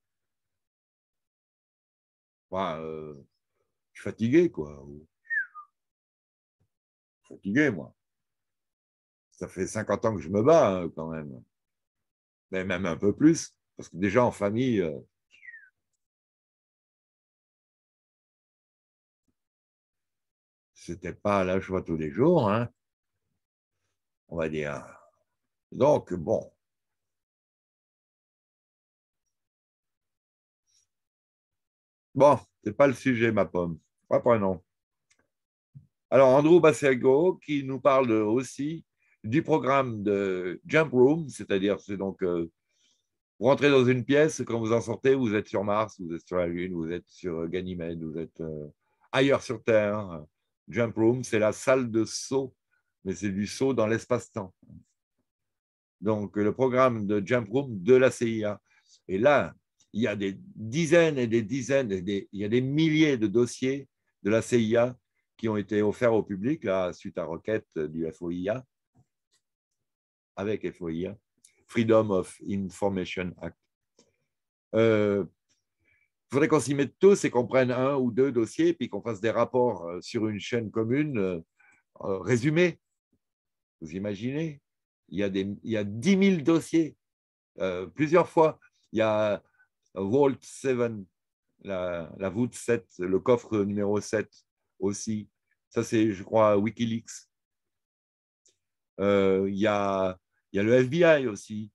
bah, euh, je suis fatigué, quoi. fatigué, moi. Ça fait 50 ans que je me bats, hein, quand même. Mais même un peu plus, parce que déjà en famille, euh, c'était pas la joie tous les jours, hein, on va dire. Donc, bon, Bon, ce n'est pas le sujet, ma pomme. nom. Alors, Andrew Bassego, qui nous parle aussi du programme de Jump Room, c'est-à-dire, c'est donc, euh, vous rentrez dans une pièce, quand vous en sortez, vous êtes sur Mars, vous êtes sur la Lune, vous êtes sur euh, Ganymède, vous êtes euh, ailleurs sur Terre. Jump Room, c'est la salle de saut, mais c'est du saut dans l'espace-temps. Donc, le programme de Jump Room de la CIA. Et là, il y a des dizaines et des dizaines, il y a des milliers de dossiers de la CIA qui ont été offerts au public là, suite à requête du FOIA, avec FOIA, Freedom of Information Act. il euh, faudrait qu'on s'y mette tous et qu'on prenne un ou deux dossiers, puis qu'on fasse des rapports euh, sur une chaîne commune euh, Résumé, Vous imaginez il y, a des, il y a 10 000 dossiers, plusieurs fois. Il y a Vault 7, la, voûte 7, le coffre numéro 7 aussi. Ça, c'est, je crois, Wikileaks. Euh, il y, a, y, a, le FBI aussi.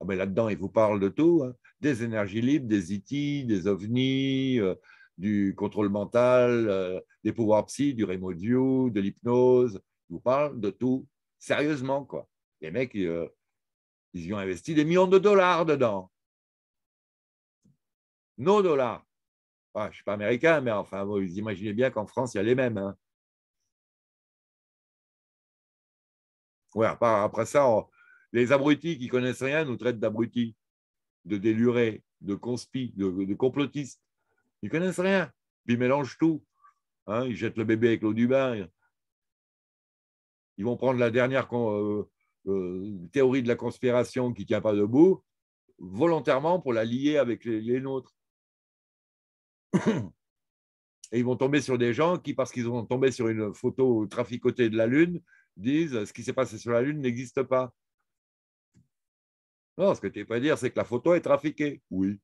Ah, ben, là-dedans, ils vous parlent de tout hein. des énergies libres, des IT, e des ovnis, euh, du contrôle mental, euh, des pouvoirs psy, du view, de l'hypnose. Ils vous parlent de tout, sérieusement. quoi. Les mecs, ils y ont investi des millions de dollars dedans nos dollars. Ah, je ne suis pas américain, mais enfin, vous imaginez bien qu'en France, il y a les mêmes. Hein. après, ça, les abrutis qui connaissent rien nous traitent d'abrutis, de délurés, de conspis, de, complotistes. Ils connaissent rien. ils mélangent tout. Hein. ils jettent le bébé avec l'eau du bain. Ils vont prendre la dernière euh, euh, théorie de la conspiration qui ne tient pas debout, volontairement pour la lier avec les nôtres. Et ils vont tomber sur des gens qui, parce qu'ils ont tombé sur une photo traficotée de la Lune, disent ce qui s'est passé sur la Lune n'existe pas. Non, ce que tu peux dire, c'est que la photo est trafiquée. Oui.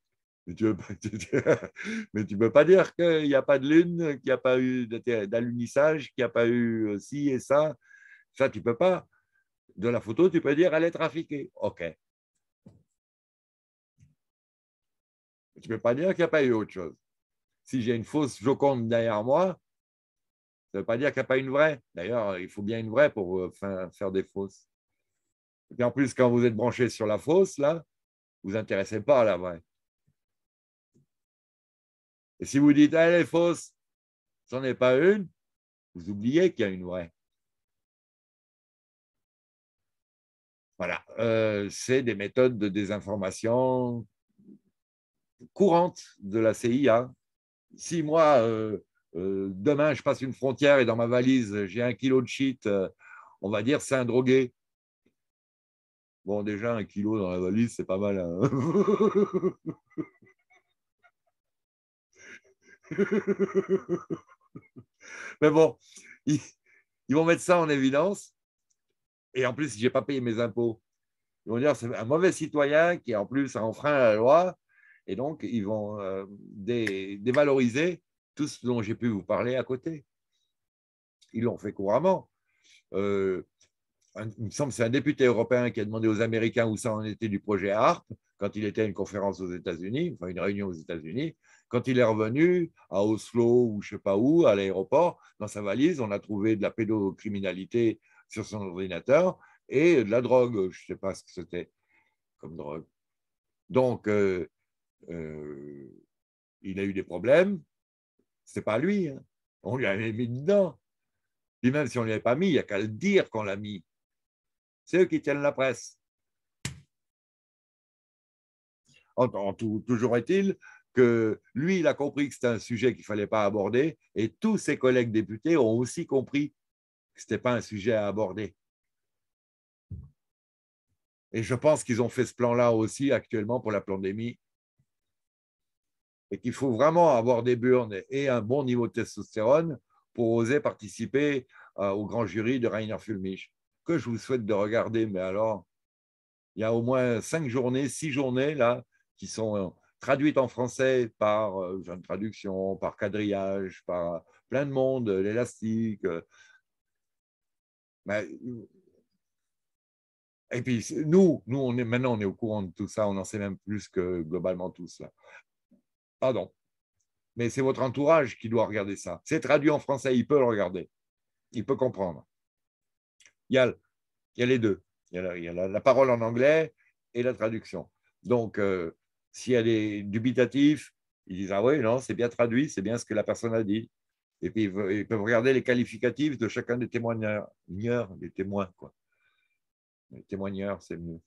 Mais tu ne [LAUGHS] peux pas dire qu'il n'y a pas de lune, qu'il n'y a pas eu d'alunissage, qu'il n'y a pas eu euh, ci et ça. Ça, tu ne peux pas. De la photo, tu peux dire elle est trafiquée. OK. Tu ne peux pas dire qu'il n'y a pas eu autre chose si j'ai une fausse Joconde derrière moi, ça ne veut pas dire qu'il n'y a pas une vraie. D'ailleurs, il faut bien une vraie pour euh, faire des fausses. Et en plus, quand vous êtes branché sur la fausse, là, vous vous intéressez pas à la vraie. Et si vous dites, ah, elle est fausse, n'en ai pas une, vous oubliez qu'il y a une vraie. Voilà, euh, c'est des méthodes de désinformation courantes de la CIA, si moi, euh, euh, demain, je passe une frontière et dans ma valise, j'ai un kilo de shit, euh, on va dire c'est un drogué. Bon, déjà, un kilo dans la valise, c'est pas mal. Hein. [LAUGHS] Mais bon, ils, vont mettre ça en évidence. Et en plus, je n'ai pas payé mes impôts. Ils vont dire c'est un mauvais citoyen qui, en plus, enfreint la loi et donc, ils vont euh, dévaloriser tout ce dont j'ai pu vous parler à côté. Ils l'ont fait couramment. Euh, il me semble que c'est un député européen qui a demandé aux Américains où ça en était du projet ARP quand il était à une conférence aux États-Unis, enfin une réunion aux États-Unis. Quand il est revenu à Oslo ou je ne sais pas où, à l'aéroport, dans sa valise, on a trouvé de la pédocriminalité sur son ordinateur et de la drogue, je ne sais pas ce que c'était comme drogue. Donc, euh, euh, il a eu des problèmes, c'est pas lui. Hein. On lui avait mis dedans. Et même si on ne l'avait pas mis, il n'y a qu'à le dire qu'on l'a mis. C'est eux qui tiennent la presse. tout, toujours est-il que lui, il a compris que c'était un sujet qu'il ne fallait pas aborder, et tous ses collègues députés ont aussi compris que ce n'était pas un sujet à aborder. Et je pense qu'ils ont fait ce plan-là aussi actuellement pour la pandémie et qu'il faut vraiment avoir des burnes et un bon niveau de testostérone pour oser participer euh, au grand jury de Rainer Fulmich, que je vous souhaite de regarder. Mais alors, il y a au moins cinq journées, six journées là, qui sont euh, traduites en français par euh, traduction, par quadrillage, par plein de monde, l'élastique. et puis nous, nous on est, maintenant on est au courant de tout ça, on en sait même plus que globalement tous, là. Pardon, ah Mais c'est votre entourage qui doit regarder ça. C'est traduit en français, il peut le regarder. Il peut comprendre. Il y a, il y a les deux. Il y a, la, parole en anglais et la traduction. Donc, euh, s'il y a des dubitatifs, ils disent Ah oui, non, c'est bien traduit, c'est bien ce que la personne a dit. Et puis, ils peuvent regarder les qualificatifs de chacun des témoigneurs, des témoins. Quoi. Les témoigneurs, c'est mieux.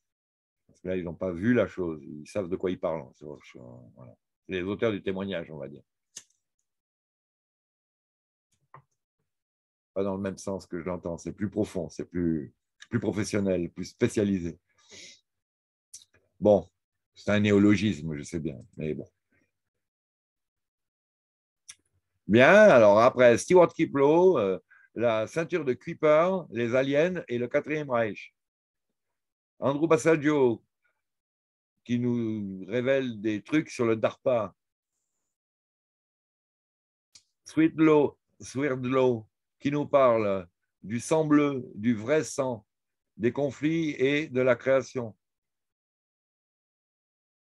Parce que là, ils n'ont pas vu la chose. Ils savent de quoi ils parlent. Voilà les auteurs du témoignage, on va dire. Pas dans le même sens que j'entends, c'est plus profond, c'est plus, plus professionnel, plus spécialisé. Bon, c'est un néologisme, je sais bien, mais bon. Bien, alors après Stewart Kiplow, euh, la ceinture de Kuiper, les aliens et le quatrième Reich. Andrew Passaggio, qui nous révèle des trucs sur le DARPA. Sweetlow, Sweetlow, qui nous parle du sang bleu, du vrai sang, des conflits et de la création.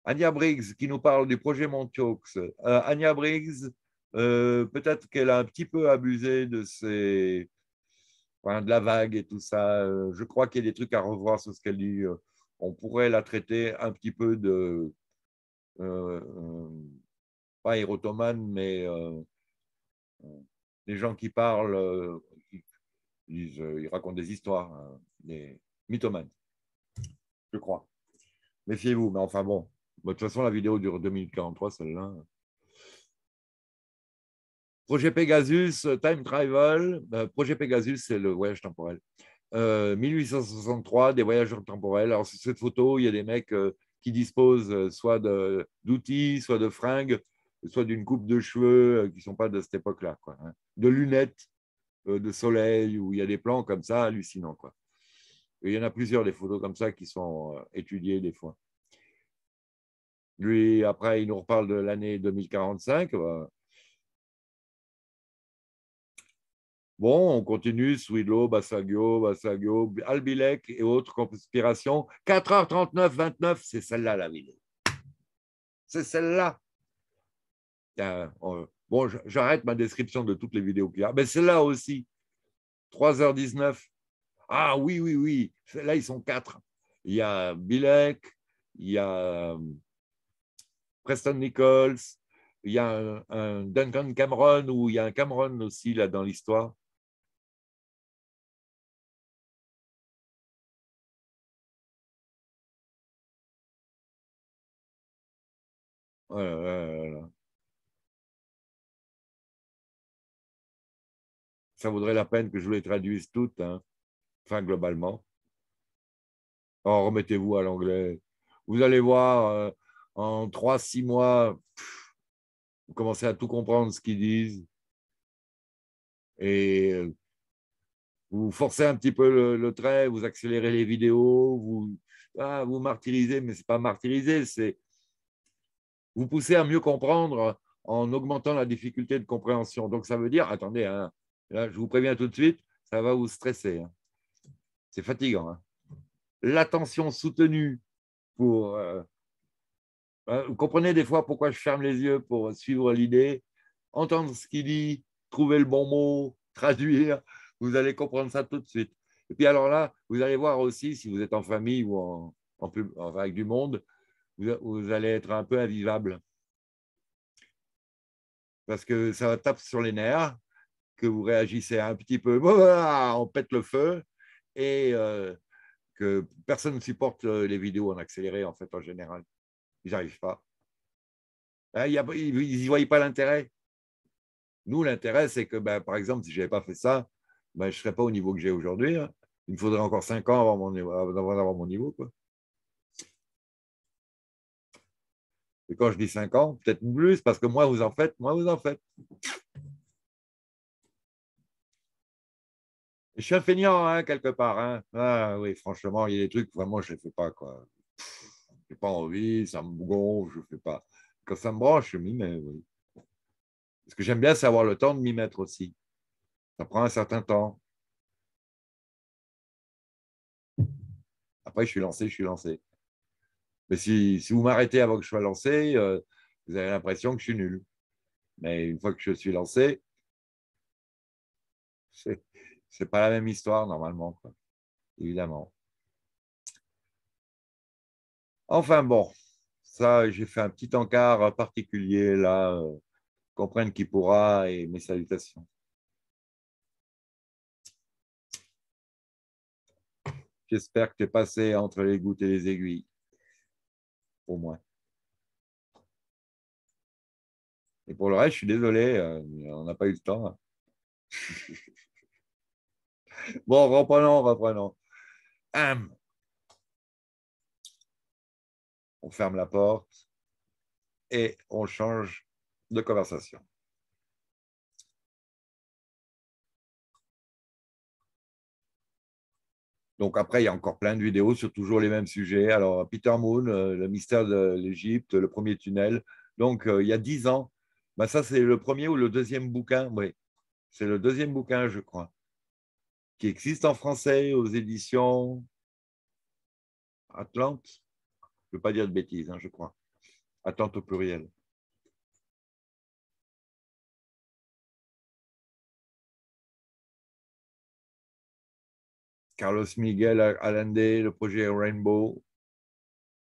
Anya Briggs qui nous parle du projet Montiox. Euh, Anya Briggs, euh, peut-être qu'elle a un petit peu abusé de ses, de la vague et tout ça. Euh, je crois qu'il y a des trucs à revoir sur ce qu'elle dit euh, on pourrait la traiter un petit peu de, euh, euh, pas érotomane, mais euh, les gens qui parlent, ils, racontent des histoires, hein, des mythomanes, je crois. Méfiez-vous, mais enfin bon, de toute façon, la vidéo dure 2 minutes 43, celle-là. Projet Pegasus, Time Travel. Projet Pegasus, c'est le voyage temporel. 1863, euh, des voyageurs temporels. Alors, sur cette photo, il y a des mecs euh, qui disposent euh, soit d'outils, soit de fringues, soit d'une coupe de cheveux qui ne sont pas de cette époque-là. Hein. De lunettes de soleil, où il y a des plans comme ça, hallucinants. Quoi. il y en a plusieurs des photos comme ça qui sont étudiées des fois. Lui, après, il nous reparle de l'année 2045. Bon, on continue, Swidlo, Bassagio, Bassagio, Albilek et autres conspirations. 4h39, 29, c'est celle-là la vidéo. C'est celle-là. bon, j'arrête ma description de toutes les vidéos qu'il y a, mais celle-là aussi. 3h19. Ah oui, oui, oui. Là, ils sont quatre. Il y a Bilek, il y a Preston Nichols, il y a un, Duncan Cameron, ou il y a un Cameron aussi là dans l'histoire. Ça vaudrait la peine que je les traduise toutes, hein, enfin globalement. remettez-vous à l'anglais. Vous allez voir, euh, en trois six mois, vous commencez à tout comprendre ce qu'ils disent. Et euh, vous forcez un petit peu le, trait, vous accélérez les vidéos, vous, ah, vous martyrisez, mais ce n'est pas martyriser, c'est vous poussez à mieux comprendre euh, en augmentant la difficulté de compréhension. Donc ça veut dire, attendez, hein, là, je vous préviens tout de suite, ça va vous stresser. Hein. C'est fatigant. Hein. L'attention soutenue pour... Euh, euh, vous comprenez des fois pourquoi je ferme les yeux pour suivre l'idée, entendre ce qu'il dit, trouver le bon mot, traduire, vous allez comprendre ça tout de suite. Et puis alors là, vous allez voir aussi, si vous êtes en famille ou en, en avec du monde, vous, allez être un peu invivable. Parce que ça tape sur les nerfs, que vous réagissez un petit peu, [LAUGHS] on pète le feu, et euh, que personne ne supporte euh, les vidéos en accéléré, en fait, en général. Ils n'arrivent hein, pas. ils n'y voyaient pas l'intérêt. Nous, l'intérêt, c'est que, ben, par exemple, si je n'avais pas fait ça, ben, je ne serais pas au niveau que j'ai aujourd'hui. Hein. Il me faudrait encore 5 ans avant d'avoir mon niveau. Quoi. Et quand je dis 5 ans, peut-être plus, parce que moi, vous en faites, moi, vous en faites. Je suis un feignant, hein, quelque part. Hein. Ah oui, franchement, il y a des trucs, vraiment, je ne les fais pas. Je n'ai pas envie, ça me gonfle, je ne fais pas. Quand ça me branche, je m'y mets, oui. Parce que j'aime bien savoir le temps de m'y mettre aussi. Ça prend un certain temps. Après, je suis lancé, je suis lancé. Mais si, vous m'arrêtez avant que je sois lancé, euh, vous avez l'impression que je suis nul. Mais une fois que je suis lancé, c'est n'est pas la même histoire normalement, évidemment. Enfin bon, ça, j'ai fait un petit encart particulier là, comprenne euh, qui pourra et mes salutations. J'espère que tu es passé entre les gouttes et les aiguilles pour moi. Et pour le reste, je suis désolé, euh, on n'a pas eu le temps. [LAUGHS] bon, reprenons, reprenons. On ferme la porte et on change de conversation. Donc après, il y a encore plein de vidéos sur toujours les mêmes sujets. Alors, Peter Moon, euh, le mystère de l'Égypte, le premier tunnel. Donc, euh, il y a dix ans, bah ça, c'est le premier ou le deuxième bouquin. Oui, c'est le deuxième bouquin, je crois, qui existe en français aux éditions Atlante. Je ne veux pas dire de bêtises, hein, je crois. Atlante au pluriel. Carlos Miguel Allende, le projet Rainbow.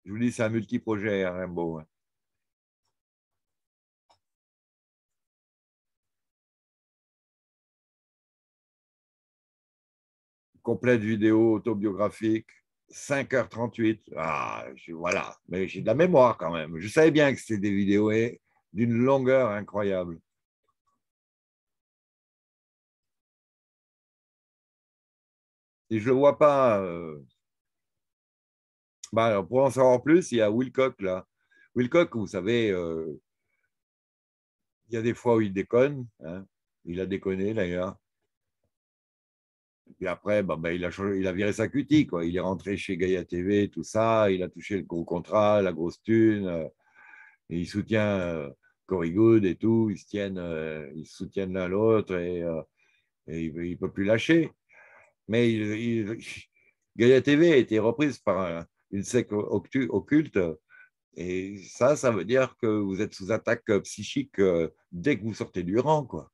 Je vous dis, c'est un multi-projet, hein, Rainbow. Hein. Complète vidéo autobiographique, 5h38. Ah, voilà, mais j'ai de la mémoire quand même. Je savais bien que c'était des vidéos d'une longueur incroyable. Et je ne le vois pas. Euh, bah, pour en savoir plus, il y a Wilcock là. Wilcock, vous savez, euh, il y a des fois où il déconne. Hein. Il a déconné d'ailleurs. Puis après, bah, bah, il, a viré sa cutie. Quoi. Il est rentré chez Gaia TV, tout ça. Il a touché le gros contrat, la grosse thune. il soutient euh, Good et tout. Ils se tiennent, ils soutiennent l'un l'autre et, et, il ne peut plus lâcher mais [LAUGHS] Gaïa TV a été reprise par une secte occulte, et ça, ça veut dire que vous êtes sous attaque psychique euh, dès que vous sortez du rang, quoi.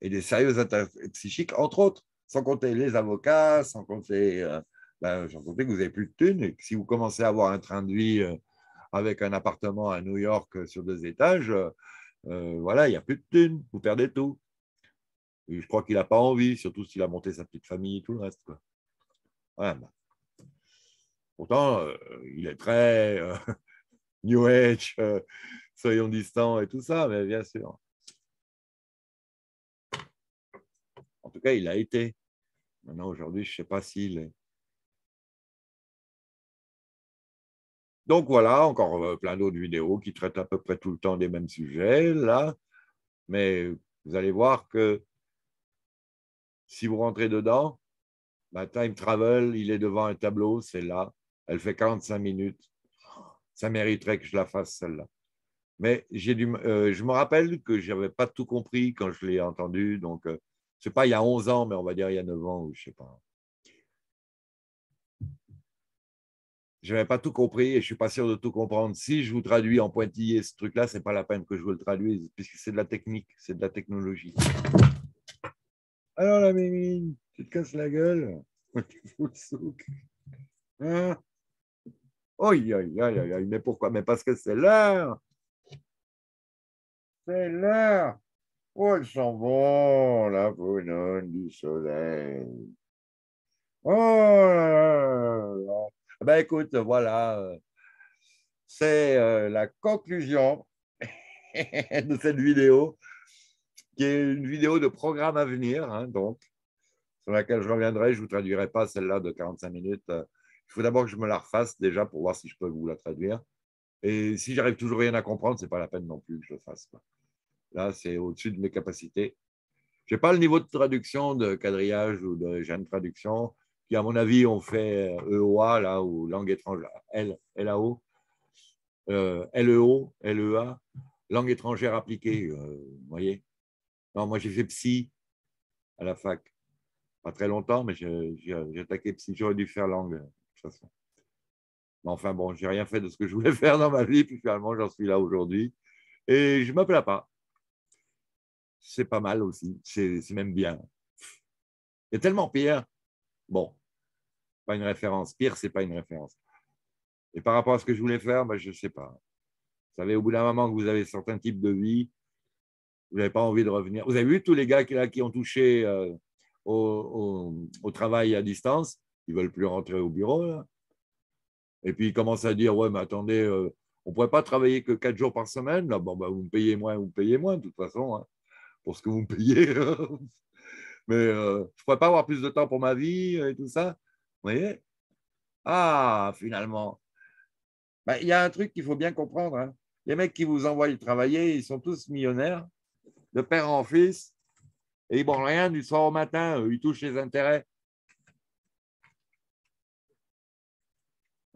Et des sérieuses attaques psychiques, entre autres, sans compter les avocats, sans compter, euh, bah, sans que vous n'avez plus de thunes, si vous commencez à avoir un train de vie euh, avec un appartement à New York sur deux étages, voilà, il n'y a plus de thunes, vous perdez tout je crois qu'il n'a pas envie, surtout s'il a monté sa petite famille et tout le reste. Quoi. Bah. Pourtant, euh, il est très euh, [LAUGHS] New Age, euh, soyons distants et tout ça, mais bien sûr. En tout cas, il a été. Maintenant, aujourd'hui, je ne sais pas s'il est. Donc voilà, encore plein d'autres vidéos qui traitent à peu près tout le temps des mêmes sujets, là. Mais vous allez voir que si vous rentrez dedans, ma Time Travel, il est devant un tableau, c'est là. Elle fait 45 minutes. Ça mériterait que je la fasse celle-là. Mais j'ai dû, euh, je me rappelle que je n'avais pas tout compris quand je l'ai entendu. Donc, c'est euh, pas, il y a 11 ans, mais on va dire il y a 9 ans ou je ne sais pas. Je n'avais pas tout compris et je ne suis pas sûr de tout comprendre. Si je vous traduis en pointillé ce truc-là, ce n'est pas la peine que je vous le traduise, puisque c'est de la technique, c'est de la technologie. Alors la mémine, tu te casses la gueule Tu fous le souk Hein Aïe, aïe, aïe, mais pourquoi Mais parce que c'est l'heure C'est l'heure Oh, ils s'en bons, la bonne du soleil Oh là là Ben écoute, voilà, c'est euh, la conclusion [LAUGHS] de cette vidéo qui est une vidéo de programme à venir, hein, donc, sur laquelle je reviendrai. Je ne vous traduirai pas celle-là de 45 minutes. Il faut d'abord que je me la refasse déjà pour voir si je peux vous la traduire. Et si j'arrive toujours rien à comprendre, ce n'est pas la peine non plus que je le fasse. Là, c'est au-dessus de mes capacités. Je n'ai pas le niveau de traduction, de quadrillage ou de jeune traduction, qui, à mon avis, ont fait EOA, euh, e là, ou langue étrangère, L, L-E-O, euh, LEO, LEA, langue étrangère appliquée, euh, vous voyez. Non, moi j'ai fait psy à la fac. Pas très longtemps, mais j'ai attaqué psy. J'aurais dû faire langue, de toute façon. Mais enfin bon, j'ai rien fait de ce que je voulais [LAUGHS] faire dans ma vie, puis finalement j'en suis là aujourd'hui. Et je ne me plains pas. C'est pas mal aussi, c'est même bien. Il y a tellement pire. Bon, pas une référence. Pire, c'est pas une référence. Et par rapport à ce que je voulais faire, ben, je ne sais pas. Vous savez, au bout d'un moment que vous avez certains types de vie, vous n'avez pas envie de revenir. Vous avez vu tous les gars qui, là, qui ont touché euh, au, travail à distance, ils ne veulent plus rentrer au bureau. Et puis ils commencent à dire, ouais, mais attendez, euh, on ne pourrait pas travailler que quatre jours par semaine. bon, ben, vous me payez moins, vous me payez moins, de toute façon, hein, pour ce que vous me payez. [LAUGHS] mais euh, je ne pourrais pas avoir plus de temps pour ma vie et tout ça. Vous voyez Ah, finalement. Ben, il y a un truc qu'il faut bien comprendre. Hein. Les mecs qui vous envoient travailler, ils sont tous millionnaires de père en fils. Et ils ne rien du soir au matin, euh, ils touchent les intérêts.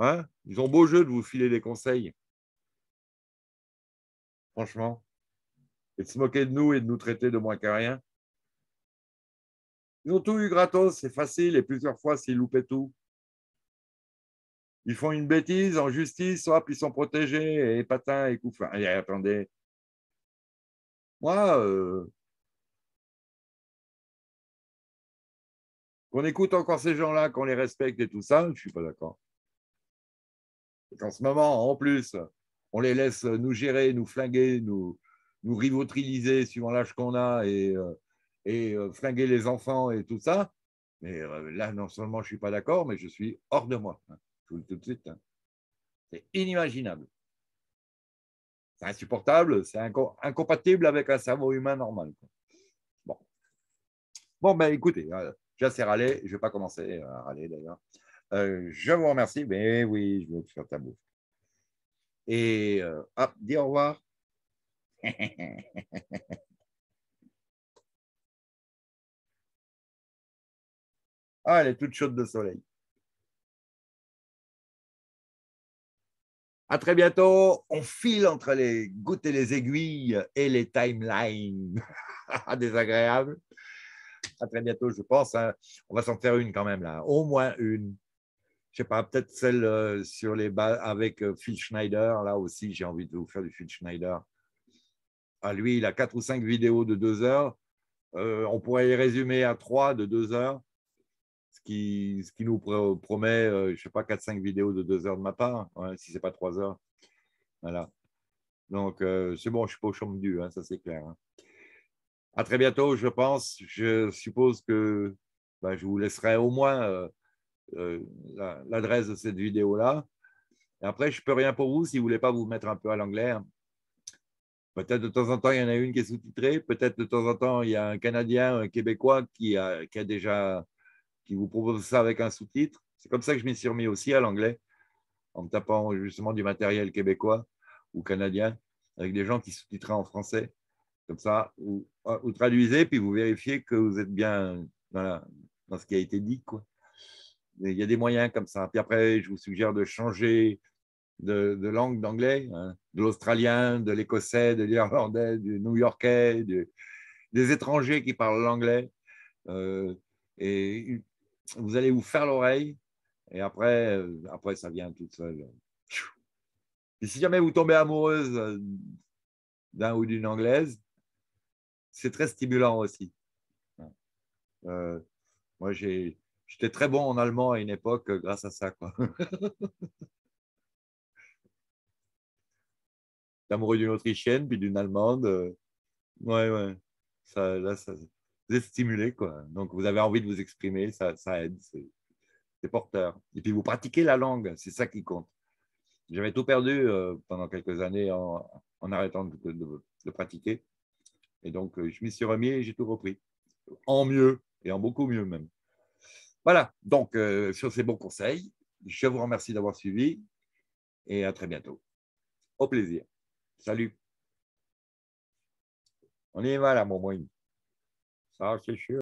Hein? ils ont beau jeu de vous filer des conseils. Franchement. Et de se moquer de nous et de nous traiter de moins que rien. Ils ont tout eu gratos, c'est facile, et plusieurs fois, s'ils loupaient tout. Ils font une bêtise en justice, soit ils sont protégés, et patins, et coup. attendez, moi, euh, qu'on écoute encore ces gens-là, qu'on les respecte et tout ça, je ne suis pas d'accord. En ce moment, en plus, on les laisse nous gérer, nous flinguer, nous, nous rivotriliser suivant l'âge qu'on a et, euh, euh, flinguer les enfants et tout ça. Mais là, non seulement je ne suis pas d'accord, mais je suis hors de moi. Hein. Je vous le dis tout de suite. Hein. C'est inimaginable c'est insupportable, c'est incompatible avec un cerveau humain normal. Bon. Bon, ben écoutez, euh, j'ai assez râlé, je ne vais pas commencer euh, à râler d'ailleurs. Euh, je vous remercie, mais oui, je vais te faire ta Et ah, dis au revoir. [LAUGHS] ah, elle est toute chaude de soleil. À très bientôt. On file entre les gouttes et les aiguilles et les timelines. [LAUGHS] Désagréable. À très bientôt, je pense. Hein. On va s'en faire une quand même, là. Au moins une. Je sais pas, peut-être celle euh, sur les avec euh, Phil Schneider. Là aussi, j'ai envie de vous faire du Phil Schneider. Ah, lui, il a quatre ou cinq vidéos de deux heures. Euh, on pourrait les résumer à trois de deux heures ce qui, ce qui nous promet, euh, je ne sais pas, 4-5 vidéos de 2 heures de ma part, hein, si ce n'est pas 3 heures. Voilà. Donc, euh, c'est bon, je ne suis pas au champ du, hein, ça c'est clair. Hein. À très bientôt, je pense. Je suppose que ben, je vous laisserai au moins euh, l'adresse de cette vidéo-là. Après, je ne peux rien pour vous si vous ne voulez pas vous mettre un peu à l'anglais. Peut-être de temps en temps, il y en a une qui est sous-titrée. Peut-être de temps en temps, il y a un Canadien, un Québécois qui a, qui a déjà qui vous propose ça avec un sous-titre. C'est comme ça que je m'y suis remis aussi à l'anglais, en me tapant justement du matériel québécois ou canadien, avec des gens qui sous-titraient en français, comme ça, euh, ou, traduisez, puis vous vérifiez que vous êtes bien dans, ce qui a été dit. Quoi. Il y a des moyens comme ça. Puis après, je vous suggère de changer de, langue d'anglais, hein, de l'australien, de l'écossais, de l'irlandais, du new-yorkais, des étrangers qui parlent l'anglais. Euh, et vous allez vous faire l'oreille et après, euh, après, ça vient tout seul. Et si jamais vous tombez amoureuse euh, d'un ou d'une anglaise, c'est très stimulant aussi. Euh, moi, j'étais très bon en allemand à une époque grâce à ça. Quoi. [LAUGHS] amoureux d'une Autrichienne, puis d'une Allemande. ouais, ouais. là, ça, vous êtes stimulé, quoi. Donc, vous avez envie de vous exprimer, ça, aide, c'est porteur. Et puis, vous pratiquez la langue, c'est ça qui compte. J'avais tout perdu euh, pendant quelques années en, arrêtant de, pratiquer. Et donc, euh, je m'y suis remis et j'ai tout repris. En mieux, et en beaucoup mieux même. Voilà, donc, euh, sur ces bons conseils, je vous remercie d'avoir suivi et à très bientôt. Au plaisir. Salut. On y va là, mon moine. Sağ ol, sure.